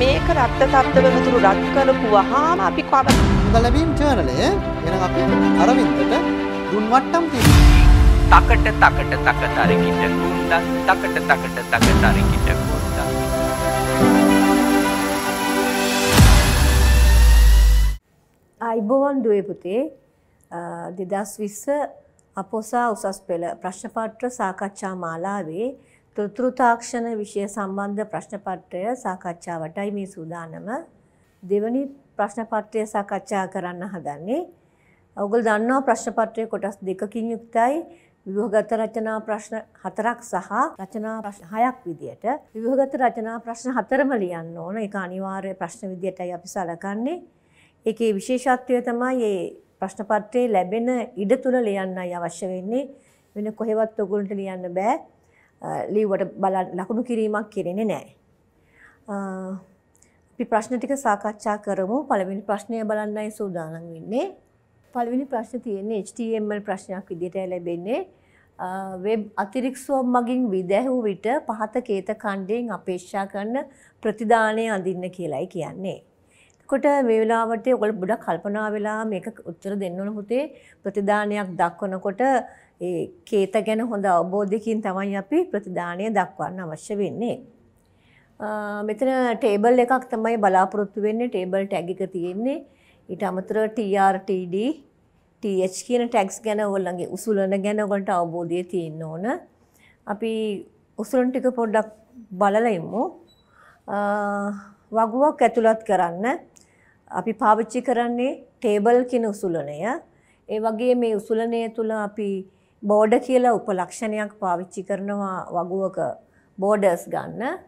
මේක රක්ත තත්ත්ව විතුරු රත් කරපු වහාම අපි කව ගලබීම් චර්නලය එන අපි අරවින්දට දුන්වට්ටම් තිී. තකට තකට තක තරකිට කුන්ද තකට තකට තක තරකිට කුන්ද. අයිබෝවන් දුවපුතේ දෙදස් විස්ස අපෝසා උසස් පෙළ ප්‍රශ්නපට්‍ර සාකච්ඡා මාලාවේ තෘතෘතාක්ෂණ විෂය සම්බන්ධ ප්‍රශ්නපත්‍රය සාකච්ඡාවටයි මේ සූදානම. දෙවනි ප්‍රශ්නපත්‍රය සාකච්ඡා කරන්න හදන්නේ. ඔගොල්ලෝ දන්නවා ප්‍රශ්නපත්‍රය කොටස් දෙකකින් යුක්තයි. විභවගත රචනා ප්‍රශ්න 4ක් සහ රචනා ප්‍රශ්න 6ක් විදියට විභවගත රචනා ප්‍රශ්න 4ම ලියන්න ඕන. ඒක අනිවාර්ය ප්‍රශ්න විදියටයි අපි සලකන්නේ. ඒකේ විශේෂත්වය තමයි මේ ප්‍රශ්නපත්‍රයේ ලැබෙන ඉඩ තුල ලියන්නයි අවශ්‍ය වෙන්නේ. වෙන කොහෙවත් ඔයගොල්ලන්ට ලියන්න බෑ. ලීවට බල ලකුණු කිරීමක් කෙරෙන නෑ. අපි ප්‍රශ්නටික සාකච්ඡා කරමු පළවෙනි ප්‍රශ්නය බලන්නයි සූදානම් වෙන්නේ. පළවෙනි ප්‍රශ්න තියෙන්නේ HTML ප්‍රශ්නයක් විදිහට ලැබෙන්නේ. වෙබ් අතිරික්ෂුවම් මගින් විදැහූ විට පහත කේත කණ්ඩයෙන් අපේක්ෂා කරන ප්‍රතිදානය අඳින්න කියලයි කියන්නේ. කොට මේ වෙලාවට ඔගොල්ලෝ ගොඩක් කල්පනා වෙලා මේක උත්තර දෙන්න ඕන පුතේ ප්‍රතිදානයක් දක්වනකොට ඒ කේත ගැන හොඳ අවබෝධයකින් තමයි අපි ප්‍රතිදානය දක්වන්න අවශ්‍ය වෙන්නේ. මෙතන ටේබල් එකක් තමයි බලාපොරොත්තු වෙන්නේ ටේබල් ටැග් එක තියෙන්නේ. ඊට අමතරව TRTD TH කියන ටැග්ස් ගැන ඔයගොල්ලන්ගේ උසුලන ගැන ඔයගොල්ලන්ට අවබෝධය තියෙන්න ඕන. අපි උසුලන ටික පොඩ්ඩක් බලලා ඉමු. වගුවක් ඇතුළත් කරන්න අපි පාවිච්චි කරන්නේ ටේබල් කියන උසුලනය. ඒ වගේ මේ උසුලනය තුළ අපි බෝඩ කියලා උපලක්ෂණයක් පාවිච්චි කරනවා වගුවක බෝඩර්ස් ගන්න.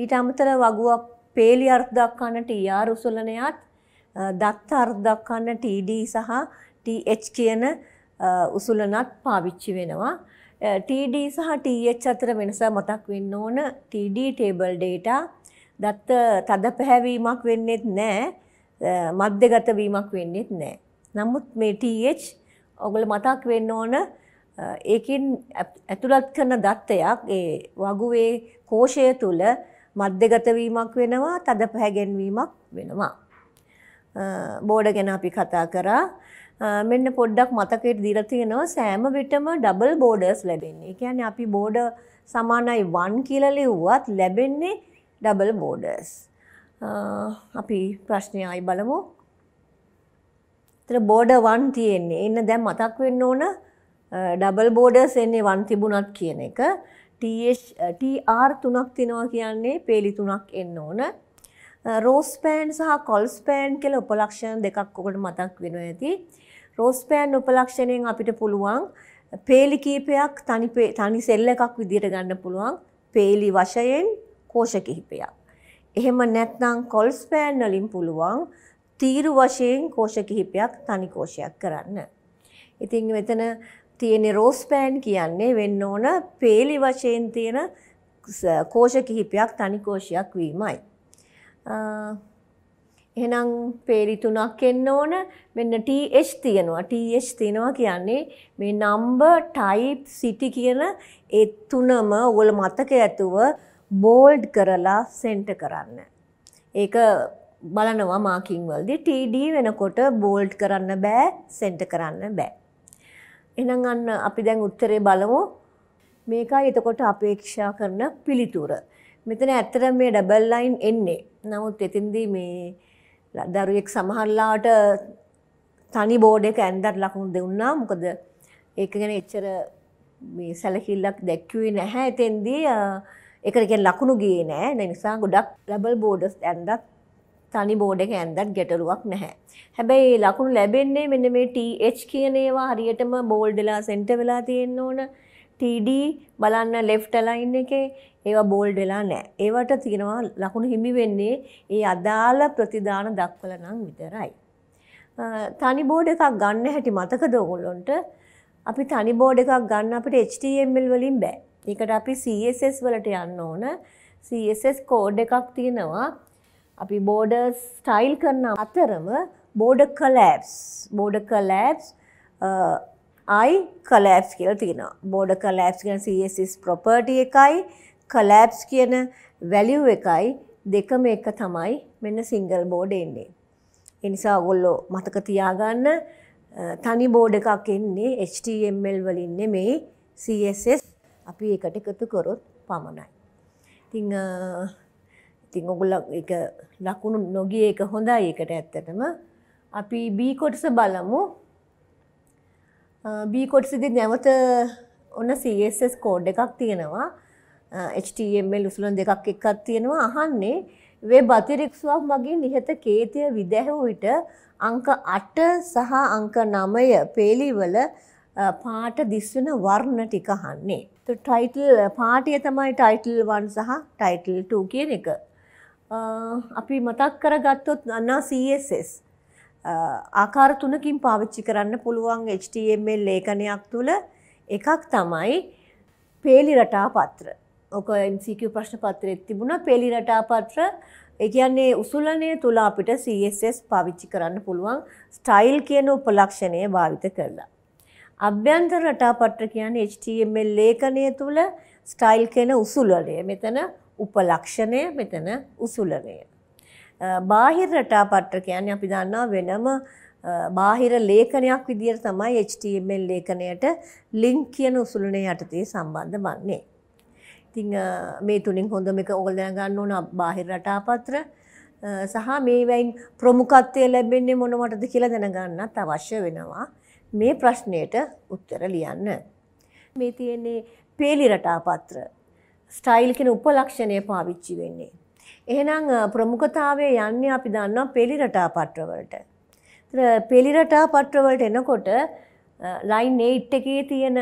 ඊට අමතර වගුවක් පේලි අර්ථ දක්වන්න TR උසුලනයත් දත්ත අර්ථ දක්වන්න TD සහ TH කියන උසුලනත් පාවිච්චි වෙනවා. TD සහ TH අතර වෙනස මතක් වෙන්න ඕන. TD table data දත්ත තද පැහැවීමක් වෙන්නෙත් නැහැ. මධ්‍යගත වීමක් වෙන්නෙත් නැහැ. නමුත් මේ TH ඔගොල්ලෝ මතක් වෙන්න ඕන ඒකින් ඇතුළත් කරන දත්තයක් ඒ වගුවේ කෝෂය තුළ මධ්‍යගතවීමක් වෙනවා තද පැහැගැන්වීමක් වෙනවා. බෝඩ ගැන අපි කතා කරා මෙන්න පොඩ්ඩක් මතකයට දීලා තියෙනවා සෑම විටම ඩබල් බෝඩර්ස් ලැබෙන්නේ. ඒ කියන්නේ අපි බෝඩ සමානයි 1 කියලා ලිව්වත් ලැබෙන්නේ ඩබල් බෝඩර්ස්. අපි ප්‍රශ්නේ ආයි බලමු. ඒතර බෝඩර් 1 තියෙන්නේ. එන්න දැන් මතක් වෙන්න ඕන ඩබල් බෝඩර්ස් එන්නේ වන් තිබුණත් කියන එක TR තුනක් තිනවා කියන්නේ පේලි තුනක් එන්න ඕන රෝස්පෑන් සහ කොල්ස්පෑන් කියල උපලක්ෂණ දෙකක් ඔකට මතක් වෙන ඇති රෝස්පෑන් උපලක්ෂණයෙන් අපිට පුළුවන් පේලි කීපයක් තනි සෙල්ල එකක් විදිට ගන්න පුළුවන් පේලි වශයෙන් කෝෂ කිහිපයක්. එහෙම නැත්නම් කොල්ස්පෑන් වලින් පුළුවන් තීරු වශයෙන් කෝෂ කිහිපයක් තනිකෝෂයක් කරන්න. ඉතින් මෙතන තියෙන රෝස් පෑන් කියන්නේ වෙන්න ඕන පේලි වශයෙන් තියෙන කෝෂ කිහිපයක් තනි කෝෂයක් වීමයි. එහෙනම් පේලි තුනක් එන්න ඕන මෙන්න TH තියෙනවා. TH තියෙනවා කියන්නේ මේ number type city කියන ඒ තුනම ඔයගොල්ල මතක ඇතුව bold කරලා center කරන්න. ඒක බලනවා මාකින් වලදී TD වෙනකොට bold කරන්න බෑ, center කරන්න බෑ. එහෙනම් අන්න අපි දැන් උත්තරේ බලමු. මේකයි එතකොට අපේක්ෂා කරන පිළිතුර. මෙතන ඇත්තට මේ ඩබල් ලයින් එන්නේ. නමුත් එතින්දී මේ දරුවෙක් සමහරලාට තනි බෝඩ් එක ඇන්දර ලකුණු දෙන්නා. මොකද ඒක ගැන එච්චර මේ සැලකිල්ලක් දැක්ුවේ නැහැ. එතෙන්දී ඒකට කියන්නේ ලකුණු ගියේ නැහැ. ඒ නිසා ගොඩක් ඩබල් බෝඩ්ස් ඇන්දත් තනි බෝඩ් එක ඇන්දත් ගැටලුවක් නැහැ. හැබැයි ලකුණු ලැබෙන්නේ මෙන්න මේ TH කියන ඒවා හරියටම බෝල්ඩ් වෙලා සෙන්ටර් වෙලා තියෙන්න ඕන. TD බලන්න left line එකේ ඒවා බෝල්ඩ් වෙලා නැහැ. ඒවට තියෙනවා ලකුණු හිමි වෙන්නේ ඒ අදාළ ප්‍රතිදාන දක්වලා නම් විතරයි. තනි බෝඩ් එකක් ගන්න හැටි මතකද ඔයගොල්ලන්ට? අපි තනි බෝඩ් එකක් ගන්න අපිට HTML වලින් බෑ. ඒකට අපි CSS වලට යන්න ඕන. CSS කෝඩ් එකක් තියෙනවා. අපි බෝඩර් ස්ටයිල් කරන අතරම බෝඩ කලෑප්ස් බෝඩ කලෑප්ස් අයි කලෑප්ස් කියල තියෙන බෝඩ කලෑප්ස් කියන සස් ප්‍රොපර්ටිය එකයි කලෑප්ස් කියන වැලිව් එකයි දෙකම එක තමයි මෙන්න සිංගල් බෝඩ එන්නේ. එනිසා ගොල්ලෝ මතක තියාගන්න uh, තනි බෝඩ එකක් එන්නේ HTML වලින්නේ මේ CSS අපි එකට එකතු කොරොත් පමණයි. තිං ඉතින් ඔගොල්ලෝ ඒක ලකුණු නොගිය එක හොඳයි ඒකට ඇත්තටම. අපි B කොටස බලමු. B කොටසේදී නැවත ඔන්න CSS කෝඩ් එකක් තියෙනවා. HTML උසුලන දෙකක් එකක් තියෙනවා. අහන්නේ web අතිරික්සුවක් මගින් නිහත කේතිය විදැහුව විට අංක 8 සහ අංක 9 පේලිවල පාට දිස්වන වර්ණ ටික අහන්නේ. ටයිටල් පාටිය තමයි ටයිටල් 1 සහ ටයිටල් 2 කියන එක. අපි මතක් කරගත්තොත් අන්නා CSS ආකාර තුනකින් පාවිච්චි කරන්න පුළුවන් HTML ලේඛනයක් තුළ එකක් තමයි පේලි රටා පත්‍ර. ඕක MCQ ප්‍රශ්න පත්‍රෙත් තිබුණා පේලි රටා පත්‍ර. ඒ කියන්නේ උසුලනය තුල අපිට CSS පාවිච්චි කරන්න පුළුවන් ස්ටයිල් කියන උපලක්ෂණය භාවිත කරලා. අභ්‍යන්තර රටා පත්‍ර කියන්නේ HTML ලේඛනය තුල ස්ටයිල් කියන උසුලනය. මෙතන උපලක්ෂණය මෙතන උසුලනය. බාහිර රටා පට්ට කියන්නේ අපි දන්නා වෙනම බාහිර ලේඛනයක් විදිහට තමයි HTML ලේඛනයට link කියන උසුලනය යටතේ සම්බන්ධ වන්නේ. ඉතින් මේ තුලින් හොඳම එක ඕගොල්ලෝ දැනගන්න ඕන බාහිර රටා පත්‍ර සහ මේවයින් ප්‍රමුඛත්වය ලැබෙන්නේ මොනවටද කියලා දැනගන්නත් අවශ්‍ය වෙනවා මේ ප්‍රශ්නයට උත්තර ලියන්න. මේ තියෙන්නේ පේලි රටා පත්‍ර ස්ටයිල් කියන උපලක්ෂණය පාවිච්චි වෙන්නේ. එහෙනම් ප්‍රමුඛතාවය යන්නේ අපි දන්නවා පෙළි රටා පත්‍රවලට. පෙළි රටා පත්‍රවලට එනකොට ලයින් 8 එකේ තියෙන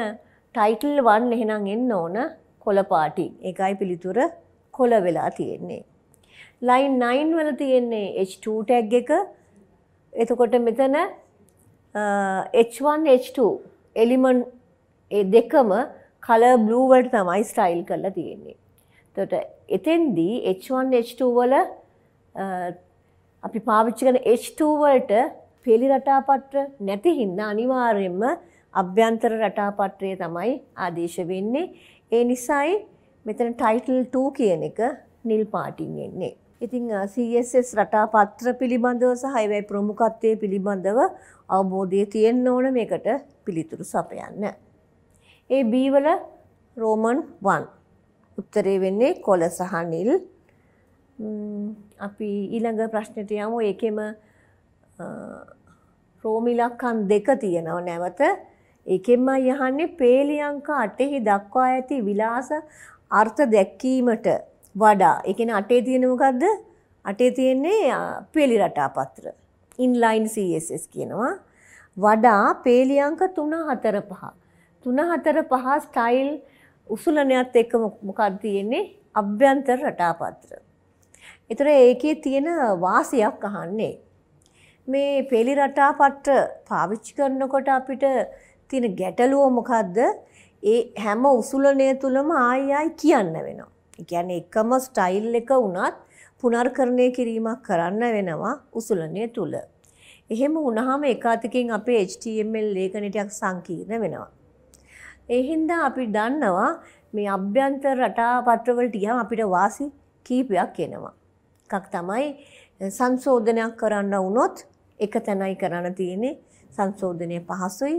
ටයිටල් 1 එහෙනම් එන්න ඕන කොළ පාටි. ඒකයි පිළිතුර කොළ වෙලා තියෙන්නේ. ලයින් 9 වල තියෙන්නේ H2 tag එක. එතකොට මෙතන H1 H2 එලිමන්ට් ඒ දෙකම කල බ්ලූවට තමයි ස්ටයිල් කරලා තියෙන්නේ. තොට එතෙන්දී H1 H2 වල අපි පාවිච්චි කරන H2 වලට පෙළි රටාපත්‍ර නැති හින්දා අනිවාර්යයෙන්ම අභ්‍යන්තර රටාපත්‍රය තමයි ආදේශ වෙන්නේ. ඒ නිසායි මෙතන ටයිටල් 2 කියන එක නිල් පාටින් එන්නේ. ඉතිං CSS රටා පත්‍ර පිළිබඳව සහයවැයි ප්‍රමුකත්වය පිළිබඳව අවබෝධය තියෙන් ඕන මේකට පිළිතුරු සපයන්න. ඒ B වල රෝමන් 1. උත්තරේ වෙන්නේ කොළ සහ නිල්. අපි ඊළඟ ප්‍රශ්නෙට යමු. ඒකෙම රෝම ඉලක්කම් දෙක තියෙනව නැවත. ඒකෙන්මයි යහන්නේ පේලියංක 8හි දක්වා ඇති විලාස අර්ථ දැක්වීමට වඩා. ඒ කියන්නේ 8 තියෙන මොකද්ද? 8 තියෙන්නේ පේලි රටා පත්‍ර. inline CSS කියනවා. වඩා පේලියංක 3 4 5. තුන හතර පහ ස්ටයිල් උසුලනයත් එක්ක මොකක් තියෙන්නේ අභ්‍යන්තර රටාපත්‍ර. එතර ඒකේ තියෙන වාසියක් අහන්නේ. මේ පෙළි රටාපත්‍ර පාවිච්චි කරනකොට අපිට තියෙන ගැටලුව මොකක්ද ඒ හැම උසුලනය තුළම ආයයි කියන්න වෙනවා. ගැන එකම ස්ටයිල් එක වනත් පුනර්කරණය කිරීමක් කරන්න වෙනවා උසුලනය තුළ. එහෙම උනහම එකාතිකින් අපේ HTML ලේඛනටයක් සංකීර්ණ වෙනවා. එහින්දා අපි දන්නවා මේ අභ්‍යන්තර රටාපත්‍රවලට ගියම අපිට වාසි කීපයක් එනවා. එකක් තමයි සංශෝධනයක් කරන්න වුණොත් එක තැනයි කරන්න තියෙන්නේ සංශෝධනය පහසුයි.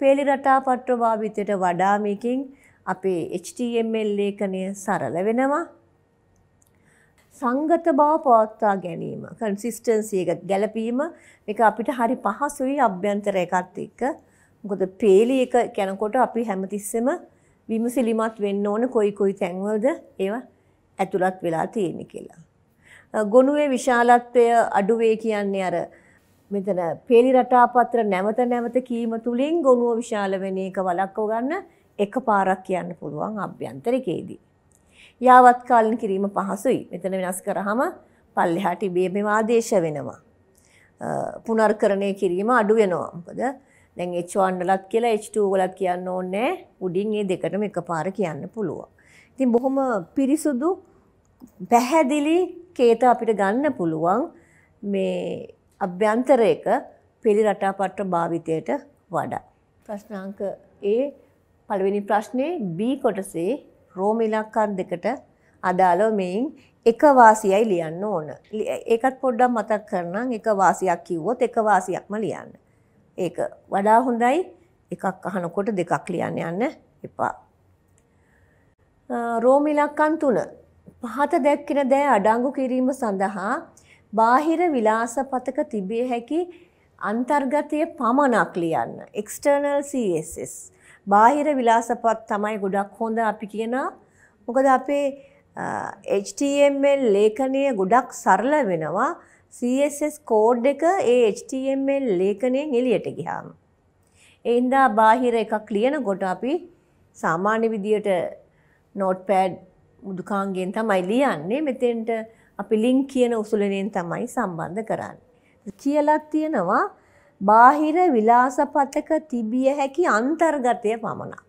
පේලි රටාපත්‍ර භාවිතයට වඩා මේකින් අපේ HTML ලේඛනය සරල වෙනවා. සංගත බව පවත්වා ගැනීම කන්සිස්ටන්සි එක ගැලපීම මේක අපිට හරි පහසුයි අභ්‍යන්තර එකත් එක්ක මොකද පේලි එක කනකොට අපි හැමතිස්සෙම විමසිලිමත් වෙන්න ඕන කොයි කොයි තැන්වලද ඒවා ඇතුළත් වෙලා තියෙන කියලා. ගොනුවේ විශාලත්වය අඩුවේ කියන්නේ අර මෙතන පේලි රටාපත්‍ර නැවත නැවත කීම තුළින් ගොනුව විශාල වෙන එක වළක්ව ගන්න එකපාරක් කියන්න පුළුවන් අභ්‍යන්තරිකයේදී. යාවත් කාලින් කිරීම පහසුයි. මෙතන වෙනස් කරාම පල්ලෙහාට ඉබේම ආදේශ වෙනවා. පුනර්කරණය කිරීම අඩු වෙනවා. මොකද දැන් H1 වලත් කියලා H2 වලත් කියන්න ඕනේ උඩින් මේ දෙකටම එකපාර කියන්න පුළුවන්. ඉතින් බොහොම පිරිසුදු පැහැදිලි කේත අපිට ගන්න පුළුවන් මේ අභ්‍යන්තරයක පිළි රටාපත්‍ර භාවිතයට වඩා. ප්‍රශ්නාංක A පළවෙනි ප්‍රශ්නේ B කොටසේ රෝම ඉලක්කම් දෙකට අදාළව මේන් එක වාසියයි ලියන්න ඕන. ඒකත් පොඩ්ඩක් මතක් කරනම් එක වාසියක් කිව්වොත් එක වාසියක්ම ලියන්න. ඒක වඩා හොඳයි එකක් අහනකොට දෙකක් ලියන්න යන්න එපා. රෝම ඉලක්කන් තුන පහත දැක්කින දෑ අඩංගු කිරීම සඳහා බාහිර විලාසපතක තිබිය හැකි අන්තර්ගතය පමණක් ලියන්න එක්ස්ටර්නල් CSS බාහිර විලාසපත් තමයි ගොඩක් හොඳ අපි කියනා මොකද අපේ HTML ලේඛනය ගොඩක් සරල වෙනවා CSS කෝඩ් එක ඒ HTML ලේඛනයෙන් එළියට ගියාම. ඒ හින්දා බාහිර එකක් ලියනකොට අපි සාමාන්‍ය විදියට නෝට්පෑඩ් මුදුකාංගයෙන් තමයි ලියන්නේ මෙතෙන්ට අපි ලින්ක් කියන උසුලනයෙන් තමයි සම්බන්ධ කරන්න. කියලත් තියෙනවා බාහිර විලාසපතක තිබිය හැකි අන්තර්ගතය පමණක්.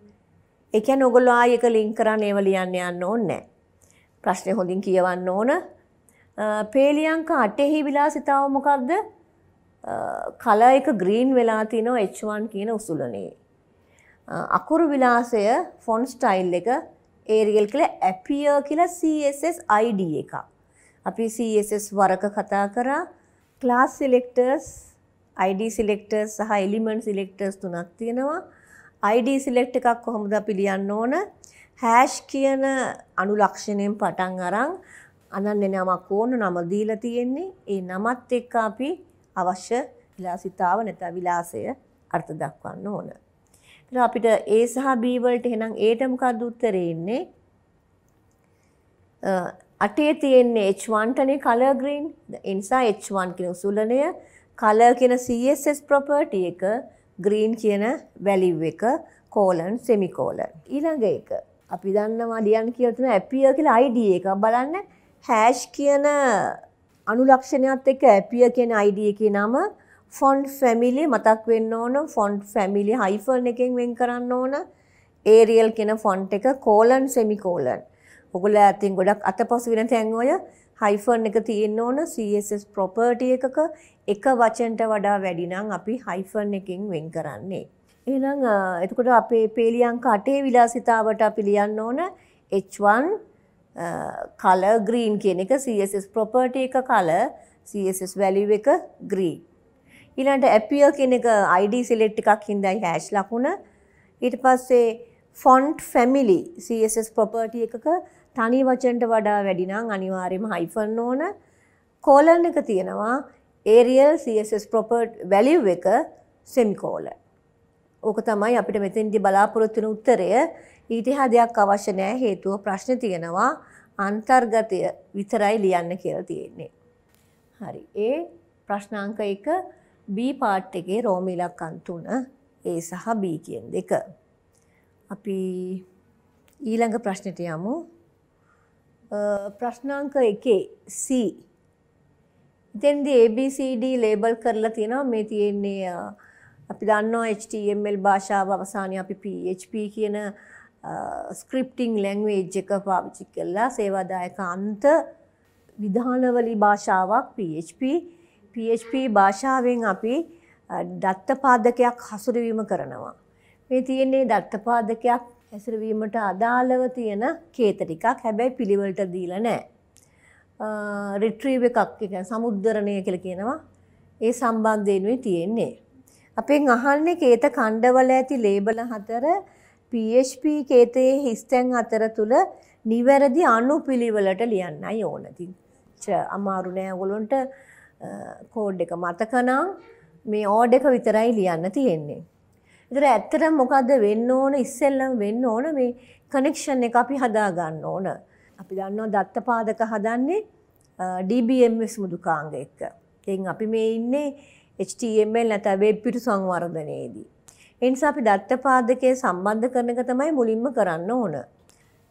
එකැ නොගොල්ලා ආයක ලින්ක් කරන්න ඒව ලියන්න යන්න ඕන්නෑ. ප්‍රශ්නය හොඳින් කියවන්න ඕන පේලියංක අටෙහි විලාසිතාව මොකක්ද කල එක ග්‍රීන් වෙලා තිනෝ H1 කියන උසුලනේ. අකුරු විලාසය ෆොන් ස්ටයිල් එක ඒරියල් කියල ඇපිය කියලා CSSID එක. අපි CSS වරක කතා කරා ක්ලාස් සිලෙක්ටර්ස් ID සිලෙක්ටර්ස් සහ එලිමන්ට් සිලෙක්ටර්ස් තුනක් තියෙනවා ID සිලෙක්ට් එකක් කොහොමද අපි ලියන්න ඕන හෑෂ් කියන අනුලක්ෂණයෙන් පටන් අරන් අනන්‍ය නමක් ඕන නම දීලා තියෙන්නේ. ඒ නමත් එක්ක අපි අවශ්‍ය විලාසිතාව නැත්නම් විලාසය අර්ථ දක්වන්න ඕන. එතන අපිට A සහ B වලට එහෙනම් Aට මොකද්ද උත්තරේ ඉන්නේ? අටේ තියෙන්නේ H1ටනේ color green. ඒ නිසා H1 කියන උසුලනය color කියන CSS property එක green කියන value එක colon semicolon. ඊළඟ එක අපි දන්නවා ලියන්න කියලා තියෙන appear කියලා ID එකක් බලන්න හෑෂ් කියන අනුලක්ෂණයත් එක ඇපිය කියෙන අයිඩිය එක නම ෆොන්් ෆැමිලි මතක් වෙන්න ඕන ෆොන්් ෆැමිලි හයිෆර්න එකෙන් වෙන් කරන්න ඕන ඒරියල් කෙන ෆොන්ට් එක කෝලන් සෙමිකෝලන් ඔගුල ඇතින් ගොඩක් අත පස වෙන තැන්වය හයිෆර්න් එක තියෙන් ඕන CSS ප්‍රොපර්ටිය එකක එක වචන්ට වඩා වැඩිනම් අපි හයිෆර්න් එකින් වෙන් කරන්නේ. එනම් එතකොට අපේ පේලියන් කටේ විලාසිතාවට අපි ලියන්න ඕන H1 කල ග්‍රීන් කියන එක CSS ප්‍රොපර්ටි එක කල CSS වැලියු එක ග්‍රීන්. ඊළඟට appear කියන එක ID select එකක් හින්දායි hash ලකුණ. ඊට පස්සේ font family CSS property එකක තනි වචනට වඩා වැඩි නම් අනිවාර්යයෙන්ම hyphen ඕන. colon එක තියෙනවා Arial CSS property value එක semicolon. ඕක තමයි අපිට මෙතෙන්දී බලාපොරොත්තු වෙන උත්තරය. ඊතිහාදයක් අවශ්‍ය නෑ හේතුව ප්‍රශ්න තියෙනවා අන්තර්ගතය විතරයි ලියන්න කියලා තියෙන්නේ. හරි ඒ ප්‍රශ්නාංක එක B පාට් එකේ රෝම ඉලක්කම් තුන A සහ B කියන දෙක. අපි ඊළඟ ප්‍රශ්නෙට යමු. ප්‍රශ්නාංක එකේ C දෙන්දී ABCD ලේබල් කරලා තියෙනවා මේ තියෙන්නේ අපි දන්නවා HTML භාෂාව අවසානයේ අපි PHP කියන ස්ක්‍රප්ටිං ලැංවේජ් එක පාවිච්චි කරලා සේවාදායක අන්ත විධානවලි භාෂාවක් PHP PHP භාෂාවෙන් අපි දත්තපාදකයක් හසුරවීම කරනවා. මේ තියෙන්නේ දත්තපාදකයක් හැසිරවීමට අදාළව තියෙන කේත ටිකක් හැබැයි පිළිවෙලට දීලා නැහැ. රිට්‍රීව් එකක් එක සමුද්දරණය කියලා කියනවා. ඒ සම්බන්ධයෙන්ුයි තියෙන්නේ. අපෙන් අහන්නේ කේත කණ්ඩවල ඇති ලේබල හතර PHP කේතයේ හිස්තැන් අතර තුල නිවැරදි අනුපිළිවෙලට ලියන්නයි ඕන. ඉතින් අමාරු නෑ ඔයගොල්ලන්ට කෝඩ් එක මතක නම් මේ ඕඩ් එක විතරයි ලියන්න තියෙන්නේ. ඒතර ඇත්තටම මොකද්ද වෙන්න ඕන ඉස්සෙල්ලම වෙන්න ඕන මේ කනෙක්ෂන් එක අපි හදා ගන්න ඕන. අපි දන්නවා දත්තපාදක හදන්නේ DBMS මුදුකාංග එක්ක. ඉතින් අපි මේ ඉන්නේ HTML නැත්නම් වෙබ් පිටු සංවර්ධනයේදී. ඒ නිසා අපි දත්තපාදකයේ සම්බන්ධ කරන එක තමයි මුලින්ම කරන්න ඕන.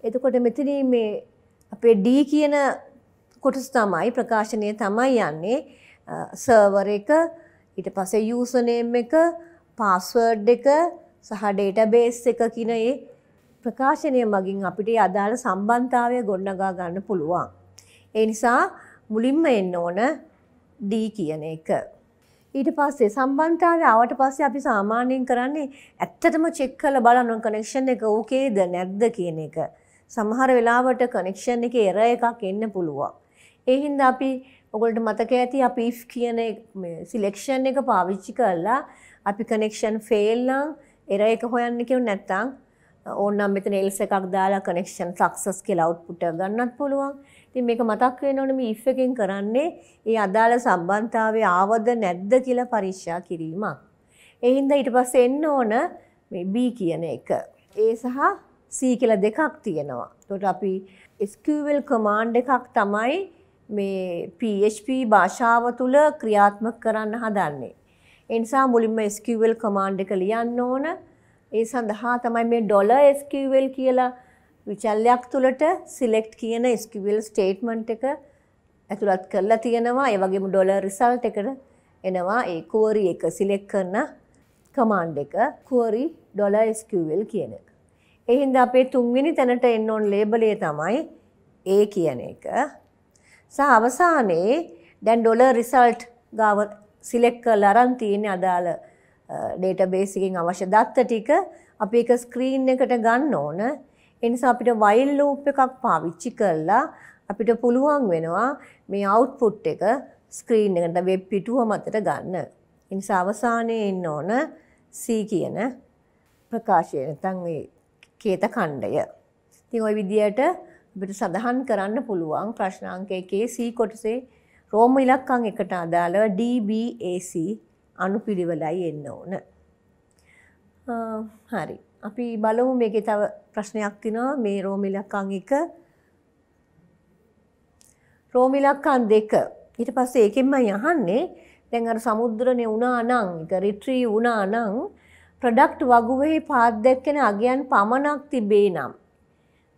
එතකොට මෙතන මේ අපේ D කියන කොටස තමයි ප්‍රකාශනය තමයි යන්නේ සර්වර් එක ඊට පස්සේ යූසර් නේම් එක පාස්වර්ඩ් එක සහ ඩේටාබේස් එක කියන ඒ ප්‍රකාශනය මගින් අපිට අදාළ සම්බන්ධතාවය ගොඩනගා ගන්න පුළුවන්. ඒ නිසා මුලින්ම එන්න ඕන D කියන එක. ඊට පස්සේ සම්බන්ධතාවය ආවට පස්සේ අපි සාමාන්‍යයෙන් කරන්නේ ඇත්තටම චෙක් කරලා බලනවා කනෙක්ෂන් එක ඕකේද නැද්ද කියන එක. සමහර වෙලාවට කනෙක්ෂන් එකේ එරර් එකක් එන්න පුළුවන්. ඒ හින්දා අපි ඔයගොල්ලන්ට මතක ඇති අපි if කියන මේ සිලෙක්ෂන් එක පාවිච්චි කරලා අපි කනෙක්ෂන් ෆේල් නම් එරර් එක හොයන්න කියු නැත්නම් ඕනනම් මෙතන else එකක් දාලා කනෙක්ෂන් success කියලා output ගන්නත් පුළුවන්. ඉතින් මේක මතක් වෙනවනේ මේ if එකෙන් කරන්නේ ඒ අදාළ සම්බන්ධතාවය ආවද නැද්ද කියලා පරීක්ෂා කිරීමක්. ඒ හින්දා ඊට පස්සේ එන්න ඕන මේ B කියන එක. ඒ සහ C කියලා දෙකක් තියෙනවා. එතකොට අපි SQL command එකක් තමයි මේ PHP භාෂාව තුල ක්‍රියාත්මක කරන්න හදන්නේ. ඒ නිසා මුලින්ම SQL command එක ලියන්න ඕන. ඒ සඳහා තමයි මේ $SQL කියලා විචල්යක් තුළට සිලෙක්ට් කියන ස්කිවල් ස්ටේට්මන්ට් එක ඇතුළත් කරලා තියෙනවා ඒ වගේම ඩොලර් රිසල්ට් එකට එනවා ඒ කුවරි එක සිලෙක්ට් කරන කමාන්ඩ් එක කුවරි ඩොලර් SQL කියන එක. ඒ හින්දා අපේ තුන්වෙනි තැනට එන්න ඕන ලේබලේ තමයි A කියන එක. සහ අවසානයේ දැන් ඩොලර් රිසල්ට් ගාව සිලෙක්ට් කරලා අරන් තියෙන අදාළ ඩේටාබේස් එකකින් අවශ්‍ය දත්ත ටික අපි එක ස්ක්‍රීන් එකට ගන්න ඕන. ඒ නිසා අපිට while loop එකක් පාවිච්චි කරලා අපිට පුළුවන් වෙනවා මේ output එක screen එකට web පිටුව මතට ගන්න. ඒ නිසා අවසානයේ එන්න ඕන C කියන ප්‍රකාශය නැත්නම් ඒ කේත ඛණ්ඩය. ඉතින් ওই විදියට අපිට සඳහන් කරන්න පුළුවන් ප්‍රශ්න අංක 1 C කොටසේ රෝම ඉලක්කම් එකට අදාළව DBAC අනුපිළිවෙලයි එන්න ඕන. හරි. අපි බලමු මේකේ තව ප්‍රශ්නයක් තියෙනවා මේ රෝමී ලක්කම් 1 රෝමී ලක්කම් 2 ඊට පස්සේ ඒකෙන්මයි අහන්නේ දැන් අර සමුද්‍රනේ වුණා නම් ඒක රිට්‍රීව් වුණා නම් ප්‍රොඩක්ට් වගුවේ පාද්දක් කියන අගයන් පමණක් තිබේ නම්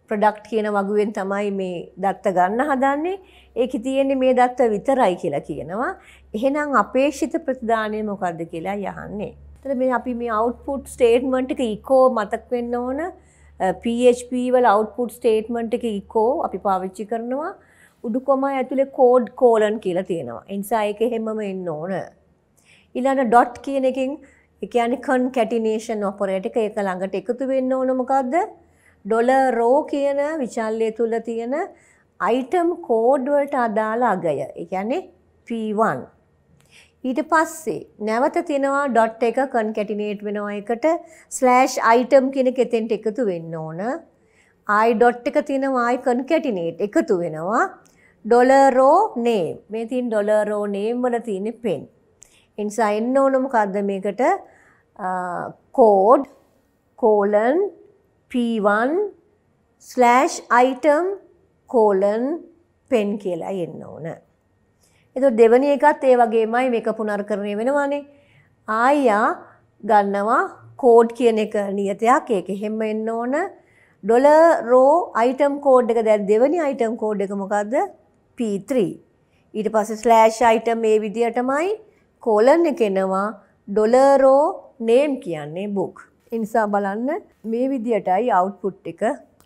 ප්‍රොඩක්ට් කියන වගුවෙන් තමයි මේ දත්ත ගන්න හදන්නේ ඒකේ තියෙන්නේ මේ දත්ත විතරයි කියලා කියනවා එහෙනම් අපේක්ෂිත ප්‍රතිදානය මොකද්ද කියලා යහන්නේ එතන මේ අපි මේ output statement එක echo මතක් වෙන්න ඕන PHP වල output statement එක echo අපි පාවිච්චි කරනවා උඩුකොමා ඇතුලේ code colon කියලා තියෙනවා. ඒ නිසා ඒක හැමම එන්න ඕන. ඊළඟ dot කියන එකෙන් ඒ කියන්නේ concatenation operator එක ඒක ළඟට එකතු වෙන්න ඕන මොකද්ද? ඩොලර් රෝ කියන විචල්්‍ය තුල තියෙන item code වලට අදාළ අගය. ඒ කියන්නේ P1 ඊට පස්සේ නැවත තිනවා ඩොට් එක කන්කැටිනේට් වෙනවා එකට ස්ලෑෂ් අයිටම් කියන එක එතෙන්ට එකතු වෙන්න ඕන. ආයි ඩොට් එක තිනවා ආයි කන්කැටිනේට් එකතු වෙනවා. ඩොලර් රෝ නේම් මේ තියෙන ඩොලර් රෝ නේම් වල තියෙන පෙන්. ඒ නිසා එන්න ඕන මොකද්ද මේකට code colon p1 slash item colon pen කියලා එන්න ඕන. එතකොට දෙවෙනි එකත් ඒ වගේමයි මේක පුනර්කරණය වෙනවානේ. ආයියා ගන්නවා කෝඩ් කියන එක නියතයක්. ඒක හැම එන්න ඕන ඩොලර් රෝ අයිටම් කෝඩ් එක දැන් දෙවෙනි අයිටම් කෝඩ් එක මොකද්ද? P3. ඊට පස්සේ ස්ලෑෂ් අයිටම් මේ විදියටමයි කොලන් එක එනවා ඩොලර් රෝ නේම් කියන්නේ book. ඒ නිසා බලන්න මේ විදියටයි output එක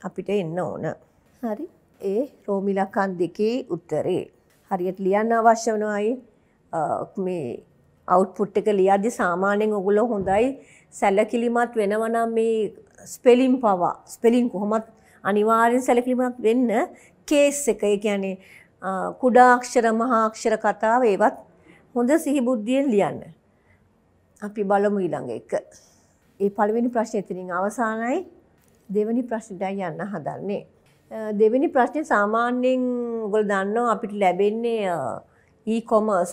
අපිට එන්න ඕන. හරි. ඒ රෝමිලකන් දෙකේ උත්තරේ හරියට ලියන්න අවශ්‍ය වනවායි මේ අවුට්පුට් එක ලියද්දි සාමාන්‍යයෙන් ඔගොල්ලෝ හොඳයි සැලකිලිමත් වෙනවා නම් මේ ස්පෙලින් පවා ස්පෙලින් කොහොමත් අනිවාර්යෙන් සැලකිලිමත් වෙන්න කේස් එක ඒ කියන්නේ කුඩා අක්ෂර මහා අක්ෂර කතාව ඒවත් හොඳ සිහිබුද්ධියෙන් ලියන්න. අපි බලමු ඊළඟ එක. ඒ පළවෙනි ප්‍රශ්නේ එතනින් අවසానයි. දෙවෙනි ප්‍රශ්නට යන්න හදන්නේ. දෙවෙනි ප්‍රශ්නය සාමාන්‍යයෙන් ගොල් දන්නවා අපිට ලැබෙන්නේ ඒ කොමර්ස්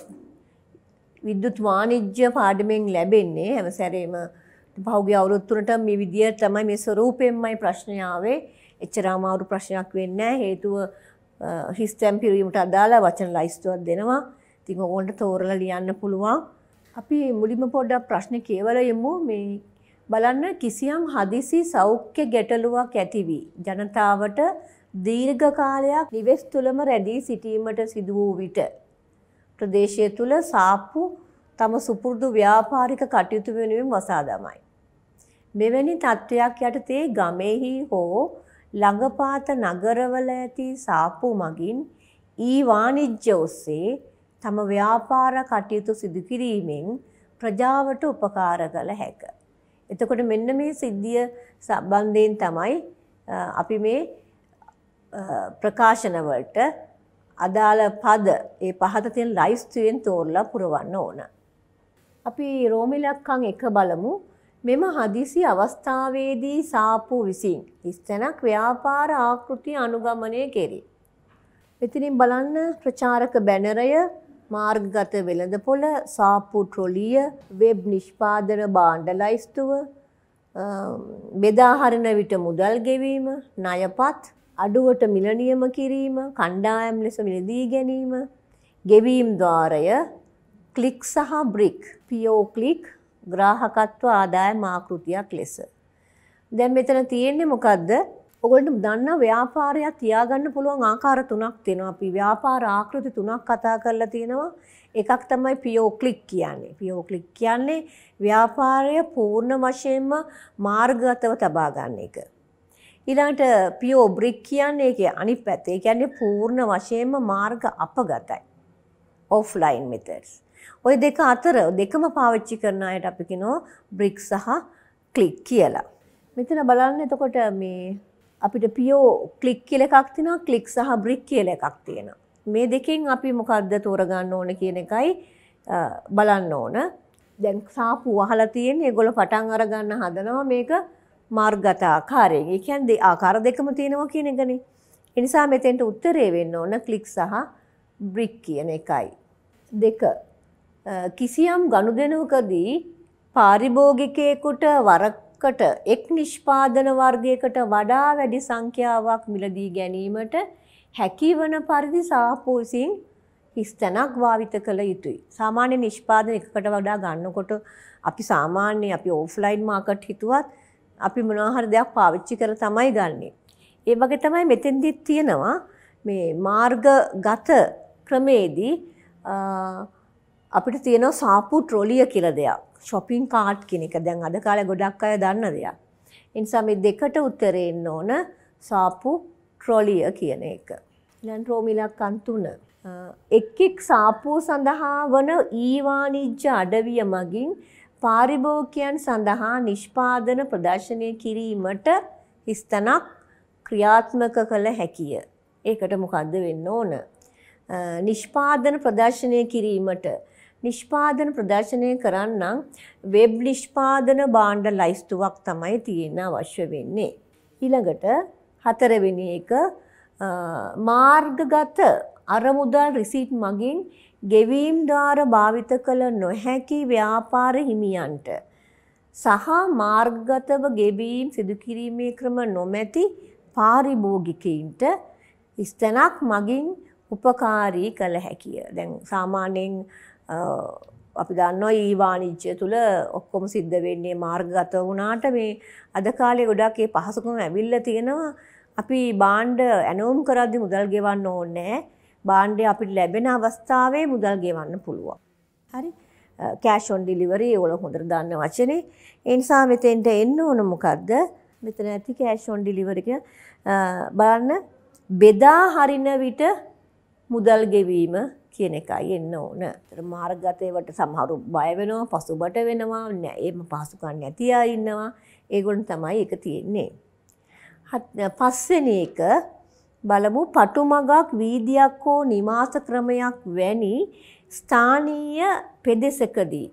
විද්‍යුත් වානිජ්‍ය පාඩමෙන් ලැබෙන්නේ හැම සැරේම පහුගේ අවුරුත්තුනට මේ විදිිය තමයි මේ ස්වරූපයෙන්මයි ප්‍රශ්නාවේ එච්චරාමාවරු ප්‍රශ්නයක් වෙන්න හේතුව හිස්තැම් පිරීමට අදාලා වචන ලයිස්තුවක් දෙනවා තිං ඔවොන්ට තෝරල ලියන්න පුළුවන් අපි මුලිම පොඩ්ඩක් ප්‍රශ්න කේවල යමු මේ බලන්න කිසියම් හදිසි සෞඛ්‍ය ගැටලුවක් ඇතිවි. ජනතාවට දීර්ඝ කාලයක් නිවෙස් තුළම රැඳී සිටීමට සිදු වූ විට ප්‍රදේශය තුළ සාප්පු තම සුපුරුදු ව්‍යාපාරික කටයුතු වෙනුවෙන් වසා දමයි. මෙවැනි තත්ත්වයක් යටතේ ගමෙහි හෝ ළඟපාත නගරවල ඇති සාප්පු මගින් ඊ වාණිජ්‍ය ඔස්සේ තම ව්‍යාපාර කටයුතු සිදු කිරීමෙන් ප්‍රජාවට උපකාර කළ හැකිය. එතකොට මෙන්න මේ සිද්ධිය සම්බන්ධයෙන් තමයි අපි මේ ප්‍රකාශනවලට අදාළ පද ඒ පහත තියෙන ලයිස්තුවෙන් තෝරලා පුරවන්න ඕන. අපි රෝමිලක්කන් එක බලමු. මෙම හදිසි අවස්ථාවේදී සාපු විසින් ඉස්තනක් ව්‍යාපාර ආකෘති අනුගමනය කෙරේ. එතිනින් බලන්න ප්‍රචාරක බැනරය මාර්ගගත වෙළඳපොළ සාප්පු ට්‍රොලිය වෙබ් නිෂ්පාදන බාණ්ඩ ලයිස්තුව බෙදාහරණ විට මුදල් ගෙවීම ණයපත් අඩුවට මිල නියම කිරීම කණ්ඩායම් ලෙස මිලදී ගැනීම ගෙවීම් ద్వාරය ක්ලික් සහ බ්‍රික් PO ක්ලික් ග්‍රාහකත්ව ආදායම් ආකෘතියක් ලෙස දැන් මෙතන තියෙන්නේ මොකද්ද ඔගොල්ලන්ට දන්න ව්‍යාපාරයක් තියාගන්න පුළුවන් ආකාර තුනක් තියෙනවා. අපි ව්‍යාපාර ආකෘති තුනක් කතා කරලා තියෙනවා. එකක් තමයි PO click කියන්නේ. PO click කියන්නේ ව්‍යාපාරය පූර්ණ වශයෙන්ම මාර්ගගතව තබා ගන්න එක. ඊළඟට PO brick කියන්නේ ඒකේ අනිත් පැත්ත. ඒ කියන්නේ පූර්ණ වශයෙන්ම මාර්ග අපගතයි. offline methods. ওই දෙක අතර දෙකම පාවිච්චි කරන අයට අපි කියනවා brick සහ click කියලා. මෙතන බලන්න එතකොට මේ අපිට පියෝ කලික් කියල එකක් තිනා කලික් සහ බ්‍රික් කියල එකක් තියෙන. මේ දෙකෙන් අපි මොකක්ද තෝරගන්න ඕන කියන එකයි බලන්න ඕන දැන් සාපු වහල තියෙන් ගොල පටන් අරගන්න හදනවා මේක මාර්ගත ආකාරයෙන් එකැන් දෙ ආකාර දෙකම තියෙනවා කියන ගනි. එනිසා මෙතෙන්ට උත්තරේ වෙන්න ඕන කලික් සහ බ්‍රික් කියන එකයි. දෙක කිසියම් ගණුදෙනුවකදී පාරිභෝගිකයකුට වරක් කට එක් නිෂ්පාදන වර්ගයකට වඩා වැඩි සංඛ්‍යාවක් මිලදී ගැනීමට හැකිවන පරිදි සාපෝසින් හිස්තැනක් භාවිත කළ යුතුයි. සාමාන්‍ය නිෂ්පාදන එකකට වඩා ගන්නකොට අපි සාමාන්‍ය අපි ඕෆ්ලයින් මාකට් හිතුවත් අපි මොනවා හරි දෙයක් පාවිච්චි කරලා තමයි ගන්නෙ. ඒ වගේ තමයි මෙතෙන්දිත් තියෙනවා මේ මාර්ගගත ක්‍රමේදී අපිට තියෙනවා සාපු ට්‍රොලිය කියලා දෙයක්. ෂොපින් කාට් කියන එක දැන් අද කාලේ ගොඩක් අය දන්න දෙයක්. ඒ නිසා මේ දෙකට උත්තරේ එන්න ඕන සාපු ට්‍රොලිය කියන එක. ඊළඟ රෝමිලක් අන් තුන. එක් එක් සාපෝ සඳහා වන ඊ වාණිජ්‍ය අඩවිය මගින් පාරිභෝගිකයන් සඳහා නිෂ්පාදන ප්‍රදර්ශනය කිරීමට හිස්තනක් ක්‍රියාත්මක කළ හැකිය. ඒකට මොකද්ද වෙන්න ඕන? නිෂ්පාදන ප්‍රදර්ශනය කිරීමට නිෂ්පාදන ප්‍රදර්ශනය කරන්නම් වෙබ් නිෂ්පාදන භාණ්ඩ ලයිස්තුවක් තමයි තියෙන අවශ්‍ය වෙන්නේ. ඊළඟට හතරවෙනි එක මාර්ගගත අරමුදල් රිසීට් මගින් ගෙවීම් දාර භාවිත කළ නොහැකි ව්‍යාපාර හිමියන්ට සහ මාර්ගගතව ගෙවීම් සිදු කිරීමේ ක්‍රම නොමැති පාරිභෝගිකයින්ට ස්තනක් මගින් උපකාරී කළ හැකිය. දැන් සාමාන්‍යයෙන් අපි දන්නවා ඒ වාණිජ්‍ය තුල ඔක්කොම සිද්ධ වෙන්නේ මාර්ගගත වුණාට මේ අද කාලේ ගොඩක් ඒ පහසුකම් ඇවිල්ලා තියෙනවා. අපි බාණ්ඩ ඇනවුම් කරද්දි මුදල් ගෙවන්න ඕනේ බාණ්ඩය අපිට ලැබෙන අවස්ථාවේ මුදල් ගෙවන්න පුළුවන්. හරි. කෑෂ් ඔන් ඩිලිවරි ඒගොල්ලෝ හොඳට දන්න වචනේ. ඒ නිසා මෙතෙන්ට එන්න ඕන මොකද්ද? මෙතන ඇති කෑෂ් ඔන් ඩිලිවරි බලන්න බෙදා හරින විට මුදල් ගෙවීම කියන එකයි එන්න ඕන. මාර්ගතයවට සමහරු බය වෙනවා, පසුබට වෙනවා, එහෙම පහසුකම් නැති අය ඉන්නවා. ඒගොල්ලන් තමයි ඒක තියෙන්නේ. පස්වෙනි එක බලමු පටුමගක් වීදියක් හෝ නිවාස ක්‍රමයක් වැනි ස්ථානීය පෙදෙසකදී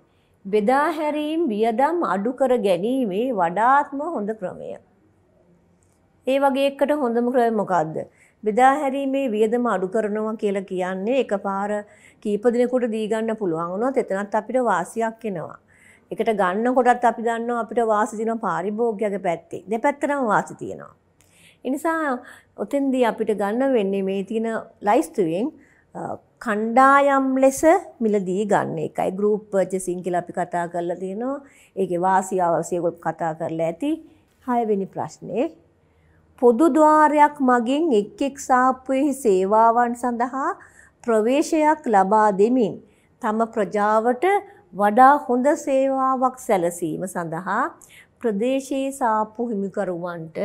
බෙදා හැරීම් වියදම් අඩු කර ගැනීමේ වඩාත්ම හොඳ ක්‍රමය. ඒ වගේ එකට හොඳම ක්‍රමය මොකද්ද? බෙදාහැරීමේ වියදම අඩු කරනවා කියලා කියන්නේ එකපාර කීප දිනකට දී ගන්න පුළුවන් වුණොත් එතනත් අපිට වාසියක් එනවා. එකට ගන්නකොටත් අපි දන්නවා අපිට වාසි තියෙනවා පාරිභෝගිකයගේ පැත්තේ. දෙපැත්තටම වාසි තියෙනවා. ඒ නිසා ඔතෙන්දී අපිට ගන්න වෙන්නේ මේ තියෙන ලයිස්තුවෙන් කණ්ඩායම් ලෙස මිලදී ගන්න එකයි. group purchasing කියලා අපි කතා කරලා තියෙනවා. ඒකේ වාසි අවශ්‍ය කතා කරලා ඇති. 6 වෙනි ප්‍රශ්නේ පොදු ద్వාරයක් මගින් එක් එක් සාප්පුවෙහි සේවාවන් සඳහා ප්‍රවේශයක් ලබා දෙමින් තම ප්‍රජාවට වඩා හොඳ සේවාවක් සැලසීම සඳහා ප්‍රදේශයේ සාප්පු හිමිකරුවන්ට